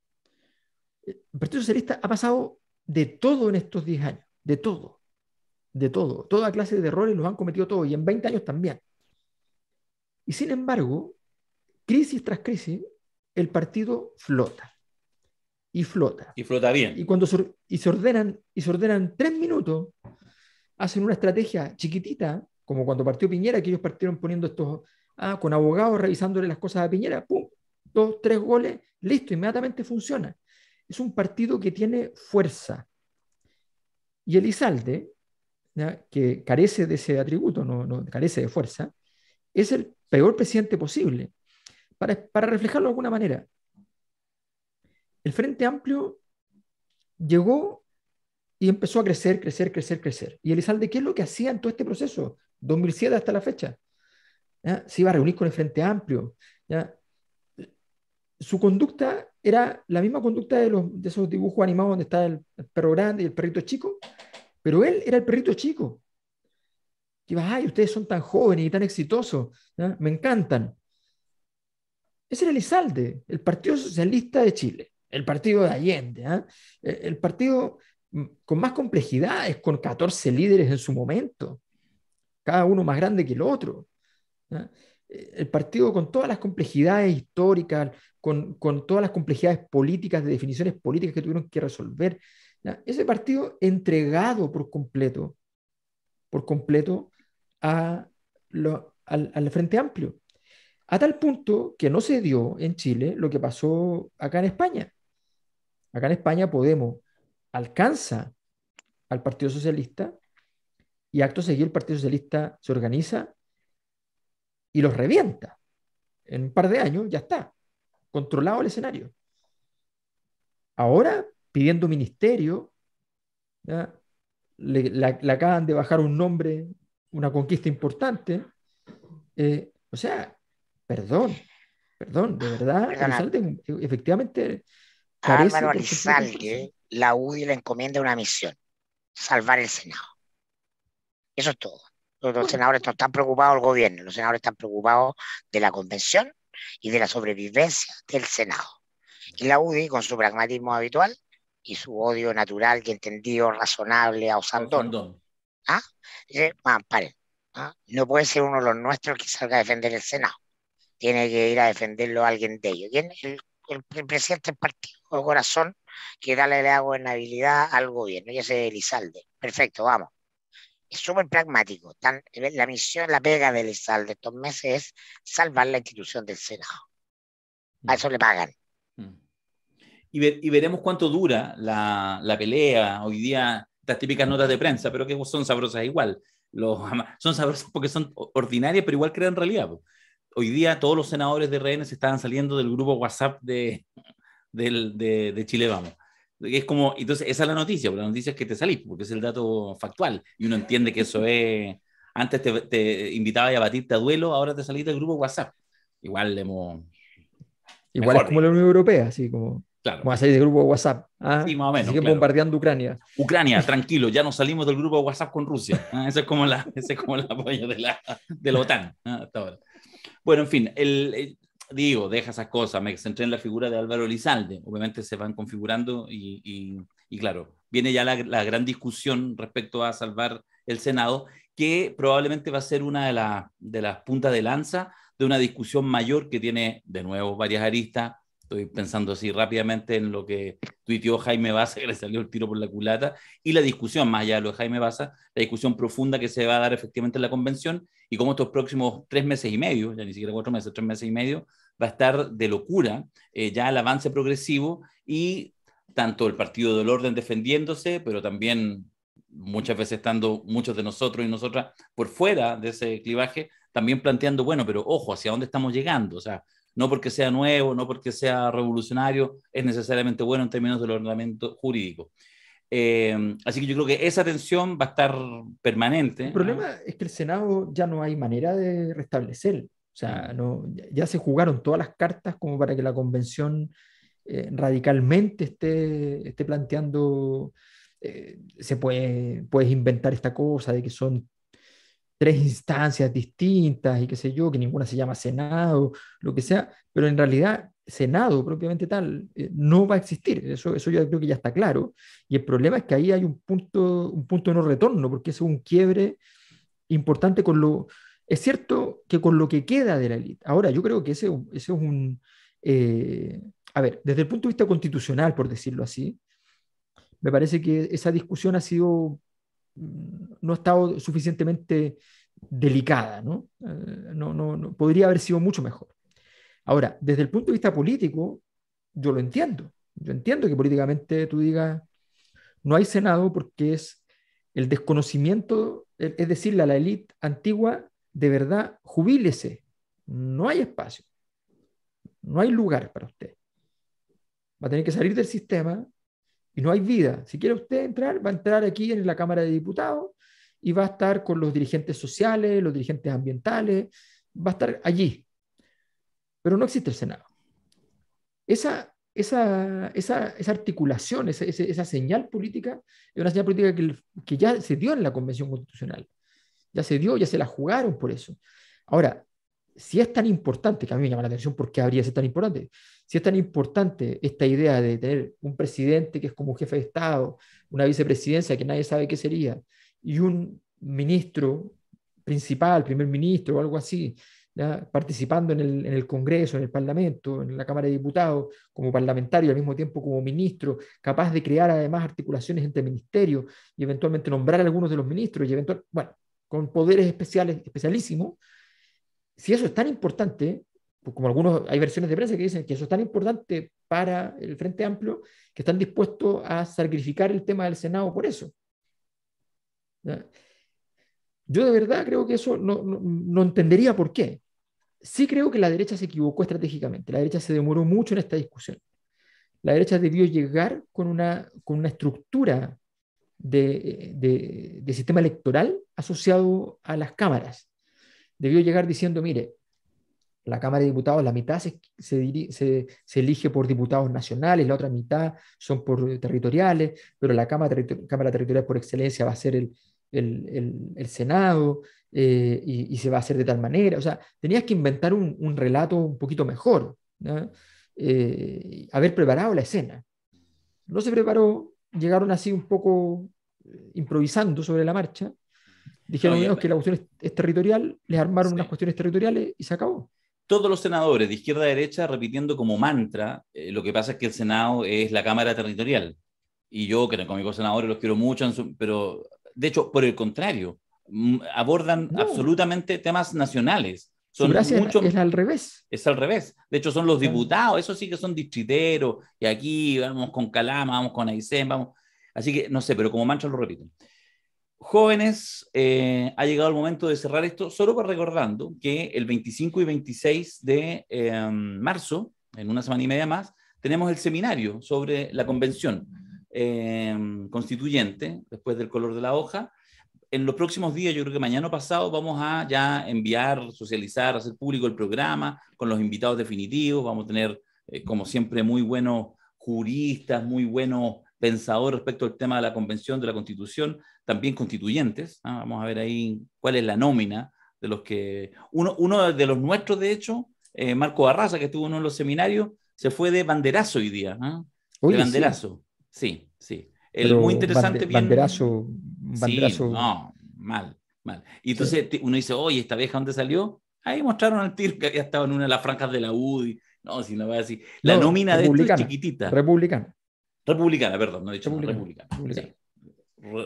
Eh, el Partido Socialista ha pasado de todo en estos 10 años, de todo, de todo. Toda clase de errores los han cometido todos y en 20 años también. Y sin embargo, crisis tras crisis, el partido
flota y flota. Y flota bien. Y
cuando se, y se, ordenan, y se ordenan tres minutos, hacen una estrategia chiquitita, como cuando partió Piñera, que ellos partieron poniendo estos, ah, con abogados revisándole las cosas a Piñera, ¡pum! Dos, tres goles, listo, inmediatamente funciona. Es un partido que tiene fuerza. Y el izalde que carece de ese atributo, no, carece de fuerza, es el peor presidente posible. Para, para reflejarlo de alguna manera, el Frente Amplio llegó y empezó a crecer, crecer, crecer, crecer. Y Elizalde, ¿qué es lo que hacía en todo este proceso? 2007 hasta la fecha. Se iba a reunir con el Frente Amplio. Su conducta era la misma conducta de, esos dibujos animados donde está el, perro grande y el perrito chico, pero él era el perrito chico. Que iba, ay, ustedes son tan jóvenes y tan exitosos, me encantan. Ese era Elizalde, el Partido Socialista de Chile el partido de Allende, ¿ah? eh, el partido mm, con más complejidades, con 14 líderes en su momento, cada uno más grande que el otro. ¿ah? Eh, el partido con todas las complejidades históricas, con, todas las complejidades políticas, de definiciones políticas que tuvieron que resolver. Ese partido entregado por completo, por completo, al Frente Amplio. A tal punto que no se dio en Chile lo que pasó acá en España. Acá en España Podemos alcanza al Partido Socialista y acto seguido el Partido Socialista se organiza y los revienta. En un par de años ya está, controlado el escenario. Ahora, pidiendo ministerio, Le, acaban de bajar un nombre, una conquista importante. Eh, o sea, perdón, perdón, de ah, verdad, efectivamente
a Álvaro Arizalde, la UDI le encomienda una misión, salvar el Senado. Eso es todo. Los, senadores no están preocupados del gobierno, los senadores están preocupados de la convención y de la sobrevivencia del Senado. Y la UDI, con su pragmatismo habitual y su odio natural y entendido razonable a Osandón, ¿ah? dice, ah, ¿ah? no puede ser uno de los nuestros que salga a defender el Senado. Tiene que ir a defenderlo alguien de ellos. ¿Quién? el presidente del partido corazón que darle la hago en habilidad al gobierno. Ya sé, Elizalde. Perfecto, vamos. Es súper pragmático. la misión, la pega de Elizalde estos meses es salvar la institución del Senado. A mm. eso le pagan. Mm.
Y, veremos cuánto dura la, pelea. Hoy día, estas típicas notas de prensa, pero que son sabrosas igual. Los, son sabrosas porque son ordinarias, pero igual crean realidad. Hoy día todos los senadores de RN se estaban saliendo del grupo WhatsApp de, del, de, Chile Vamos. Es como, entonces, esa es la noticia, pues, la noticia es que te salís, porque es el dato factual, y uno entiende que eso es, antes te, te invitaba a batirte a duelo, ahora te salís del grupo WhatsApp. Igual le Igual es
como la Unión Europea, así como... Claro. Vamos a salir del grupo WhatsApp. ¿ah? Sí, más o menos. Así que bombardeando Ucrania.
Ucrania, tranquilo, ya nos salimos del grupo WhatsApp con Rusia. ¿ah? Ese es como la, ese como el apoyo de la, de OTAN ¿ah? hasta Bueno, en fin, el, digo, deja esas cosas, me centré en la figura de Álvaro Lizalde, obviamente se van configurando y, y, claro, viene ya la, gran discusión respecto a salvar el Senado, que probablemente va a ser una de, la, de las puntas de lanza de una discusión mayor que tiene de nuevo varias aristas. Estoy pensando así rápidamente en lo que tuiteó Jaime Baza, que le salió el tiro por la culata, y la discusión, más allá de lo de Jaime Baza, la discusión profunda que se va a dar efectivamente en la convención y cómo estos próximos tres meses y medio, ya ni siquiera cuatro meses, tres meses y medio, va a estar de locura eh, ya el avance progresivo y tanto el Partido del Orden defendiéndose, pero también muchas veces estando muchos de nosotros y nosotras por fuera de ese clivaje, también planteando, bueno, pero ojo, ¿hacia dónde estamos llegando? O sea, no porque sea nuevo, no porque sea revolucionario, es necesariamente bueno en términos del ordenamiento jurídico. Eh, así que yo creo que esa tensión va a estar permanente. El problema
es que el Senado ya no hay manera de restablecer o sea, no, ya se jugaron todas las cartas como para que la convención eh, radicalmente esté, esté planteando, eh, se puede, puedes inventar esta cosa de que son tres instancias distintas y qué sé yo, que ninguna se llama Senado, lo que sea, pero en realidad Senado propiamente tal eh, no va a existir, eso, eso yo creo que ya está claro, y el problema es que ahí hay un punto, un punto de no retorno, porque es un quiebre importante con lo es cierto que con lo que queda de la élite. Ahora, yo creo que ese, es un... Eh, a ver, desde el punto de vista constitucional, por decirlo así, me parece que esa discusión ha sido, mm, no ha estado suficientemente delicada, eh, ¿no? no, no podría haber sido mucho mejor. Ahora, desde el punto de vista político, yo lo entiendo. Yo entiendo que políticamente tú digas, no hay Senado porque es el desconocimiento, es decir, la élite antigua de verdad, jubílese. No hay espacio. No hay lugar para usted. Va a tener que salir del sistema y no hay vida. Si quiere usted entrar, va a entrar aquí en la Cámara de Diputados y va a estar con los dirigentes sociales, los dirigentes ambientales, va a estar allí. Pero no existe el Senado. Esa, esa, esa, articulación, esa, esa, señal política, es una señal política que ya se dio en la Convención Constitucional ya se dio, ya se la jugaron por eso. Ahora, si es tan importante, que a mí me llama la atención por qué habría ser tan importante, si es tan importante esta idea de tener un presidente que es como jefe de Estado, una vicepresidencia que nadie sabe qué sería, y un ministro principal, primer ministro o algo así, participando en el, Congreso, en el Parlamento, en la Cámara de Diputados, como parlamentario al mismo tiempo como ministro, capaz de crear además articulaciones entre ministerios y eventualmente nombrar a algunos de los ministros y eventualmente, bueno, con poderes especiales, especialísimos, si eso es tan importante, pues como algunos, hay versiones de prensa que dicen que eso es tan importante para el Frente Amplio, que están dispuestos a sacrificar el tema del Senado por eso. Yo de verdad creo que eso no, entendería por qué. Sí creo que la derecha se equivocó estratégicamente, la derecha se demoró mucho en esta discusión. La derecha debió llegar con una, con una estructura de, sistema electoral asociado a las cámaras. Debió llegar diciendo, mire, la Cámara de Diputados, la mitad se, se, elige por diputados nacionales, la otra mitad son por territoriales, pero la Cámara, Cámara Territorial por excelencia va a ser el, el, Senado eh, y, se va a hacer de tal manera. O sea, tenías que inventar un, relato un poquito mejor, eh, haber preparado la escena. No se preparó, llegaron así un poco eh, improvisando sobre la marcha. Dijeron que la cuestión es, territorial, les armaron unas cuestiones territoriales y se acabó.
Todos los senadores de izquierda a derecha repitiendo como mantra, eh, lo que pasa es que el Senado es la Cámara Territorial. Y yo, que con mis senadores los quiero mucho, pero de hecho, por el contrario, mm, abordan absolutamente temas nacionales. Son gracias muchos, es
al revés.
Es al revés. De hecho, son los diputados, eso sí que son distriteros, y aquí vamos con Calama, vamos con Aysén, vamos. Así que no sé, pero como mancha lo repito. Jóvenes, eh, ha llegado el momento de cerrar esto, solo para recordando que el 25 y 26 de em, marzo, en una semana y media más, tenemos el seminario sobre la convención em, constituyente, después del color de la hoja, en los próximos días, yo creo que mañana pasado, vamos a ya enviar, socializar, hacer público el programa con los invitados definitivos. Vamos a tener, eh, como siempre, muy buenos juristas, muy buenos pensadores respecto al tema de la convención, de la constitución, también constituyentes. ¿ah? Vamos a ver ahí cuál es la nómina de los que. Uno, de los nuestros, de hecho, eh, Marco Barraza, que estuvo uno en los seminarios, se fue de banderazo hoy día. ¿ah? de banderazo. Sí, sí. El eh, muy interesante. Banderazo Sí, no, mal, mal. Y entonces uno dice, oye, ¿esta vieja dónde salió? Ahí mostraron al tir que había estado en una de las franjas de la UDI. No, si no va así. La nómina de esto es chiquitita. Republicana. Republicana, perdón, no he dicho republicana. republicana.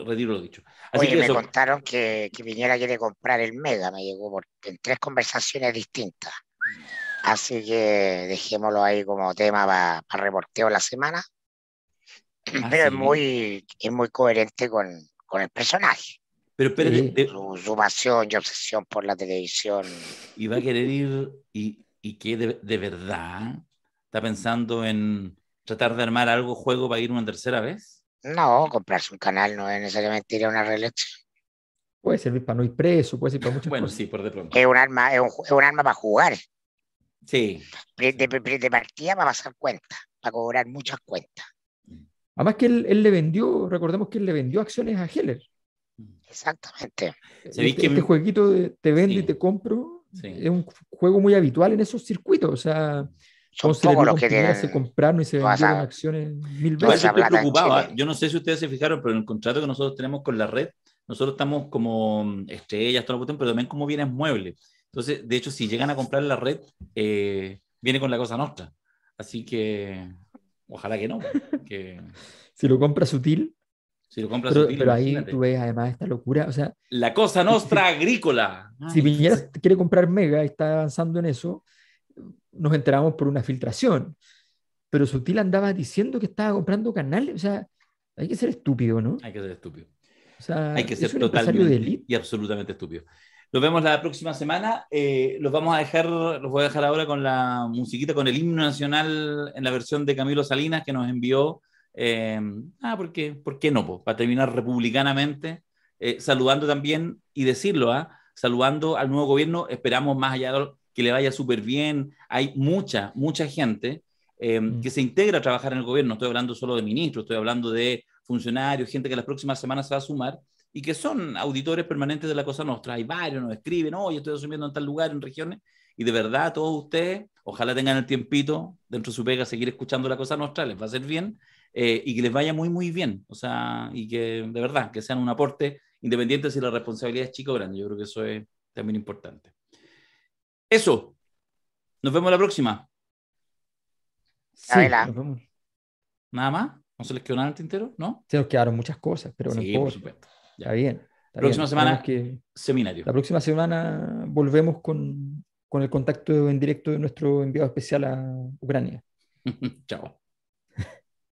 Retiro lo dicho. Oye, me contaron
que, que Piñera quiere comprar el Mega, me llegó por, en tres conversaciones distintas. Así que dejémoslo ahí como tema para reporteo la semana. Ah, Pero es, muy, es muy coherente con, con el personaje. Pero, pero Su, pasión y obsesión por la televisión. Y va a
querer ir, y, y que de, verdad está pensando en tratar de armar algo, juego para ir una tercera vez.
No, comprarse un canal no es necesariamente ir a una reelección. Puede
servir para no ir preso, puede ser para
muchas bueno, sí, por de pronto. Es un arma, es un, es un arma para jugar. Sí. De, partida para pasar cuentas, para cobrar muchas cuentas.
Además que él, le vendió, recordemos que él le vendió acciones a Heller. Exactamente. Eh, este, este jueguito de te vendo y te compro es un juego muy habitual en esos circuitos. O sea, son Se compraron y se vendieron acciones mil veces.
Yo, no sé si ustedes se fijaron, pero en el contrato que nosotros tenemos con la red, nosotros estamos como mm, estrellas, todo pero también como bienes muebles. Entonces, de hecho, si llegan a comprar la red, eh, viene con la cosa nuestra. Así que Ojalá que no. si lo compra sutil. Si lo compras pero, sutil. Pero ahí tú
ves además esta locura. O sea,
la cosa nuestra agrícola. si Piñera
quiere comprar Mega y está avanzando en eso, nos enteramos por una filtración. Pero Sutil andaba diciendo que estaba comprando canales. O sea, hay que ser estúpido, ¿no?
Hay que ser estúpido.
hay que ser totalmente
y absolutamente estúpido. Nos vemos la próxima semana. Eh, los vamos a dejar, los voy a dejar ahora con la musiquita, con el himno nacional en la versión de Camilo Salinas que nos envió. Eh, ah, ¿por qué, ¿por qué no? Para terminar republicanamente, eh, saludando también y decirlo, ah, saludando al nuevo gobierno. Esperamos más allá que le vaya súper bien. Hay mucha, mucha gente mm. que se integra a trabajar en el gobierno. No estoy hablando solo de ministros, estoy hablando de funcionarios, gente que las próximas semanas se va a sumar y que son auditores permanentes de la Cosa Nostra. Hay varios, nos escriben, hoy yo estoy asumiendo en tal lugar, en regiones, y de verdad todos ustedes, ojalá tengan el tiempito dentro de su pega seguir escuchando la Cosa Nostra, les va a ser bien, eh, y que les vaya muy, muy bien, o sea, y que de verdad, que sean un aporte independiente si la responsabilidad es chica o grande, yo creo que eso es también importante. Eso, nos vemos la próxima.
Sí, nos vemos.
¿Nada más? ¿No se les quedó nada en tintero? ¿No?
Se nos quedaron muchas cosas, pero no Sí, por supuesto
bien. La próxima semana, La
próxima semana volvemos con, con el contacto en directo de nuestro enviado especial a Ucrania.
Chao.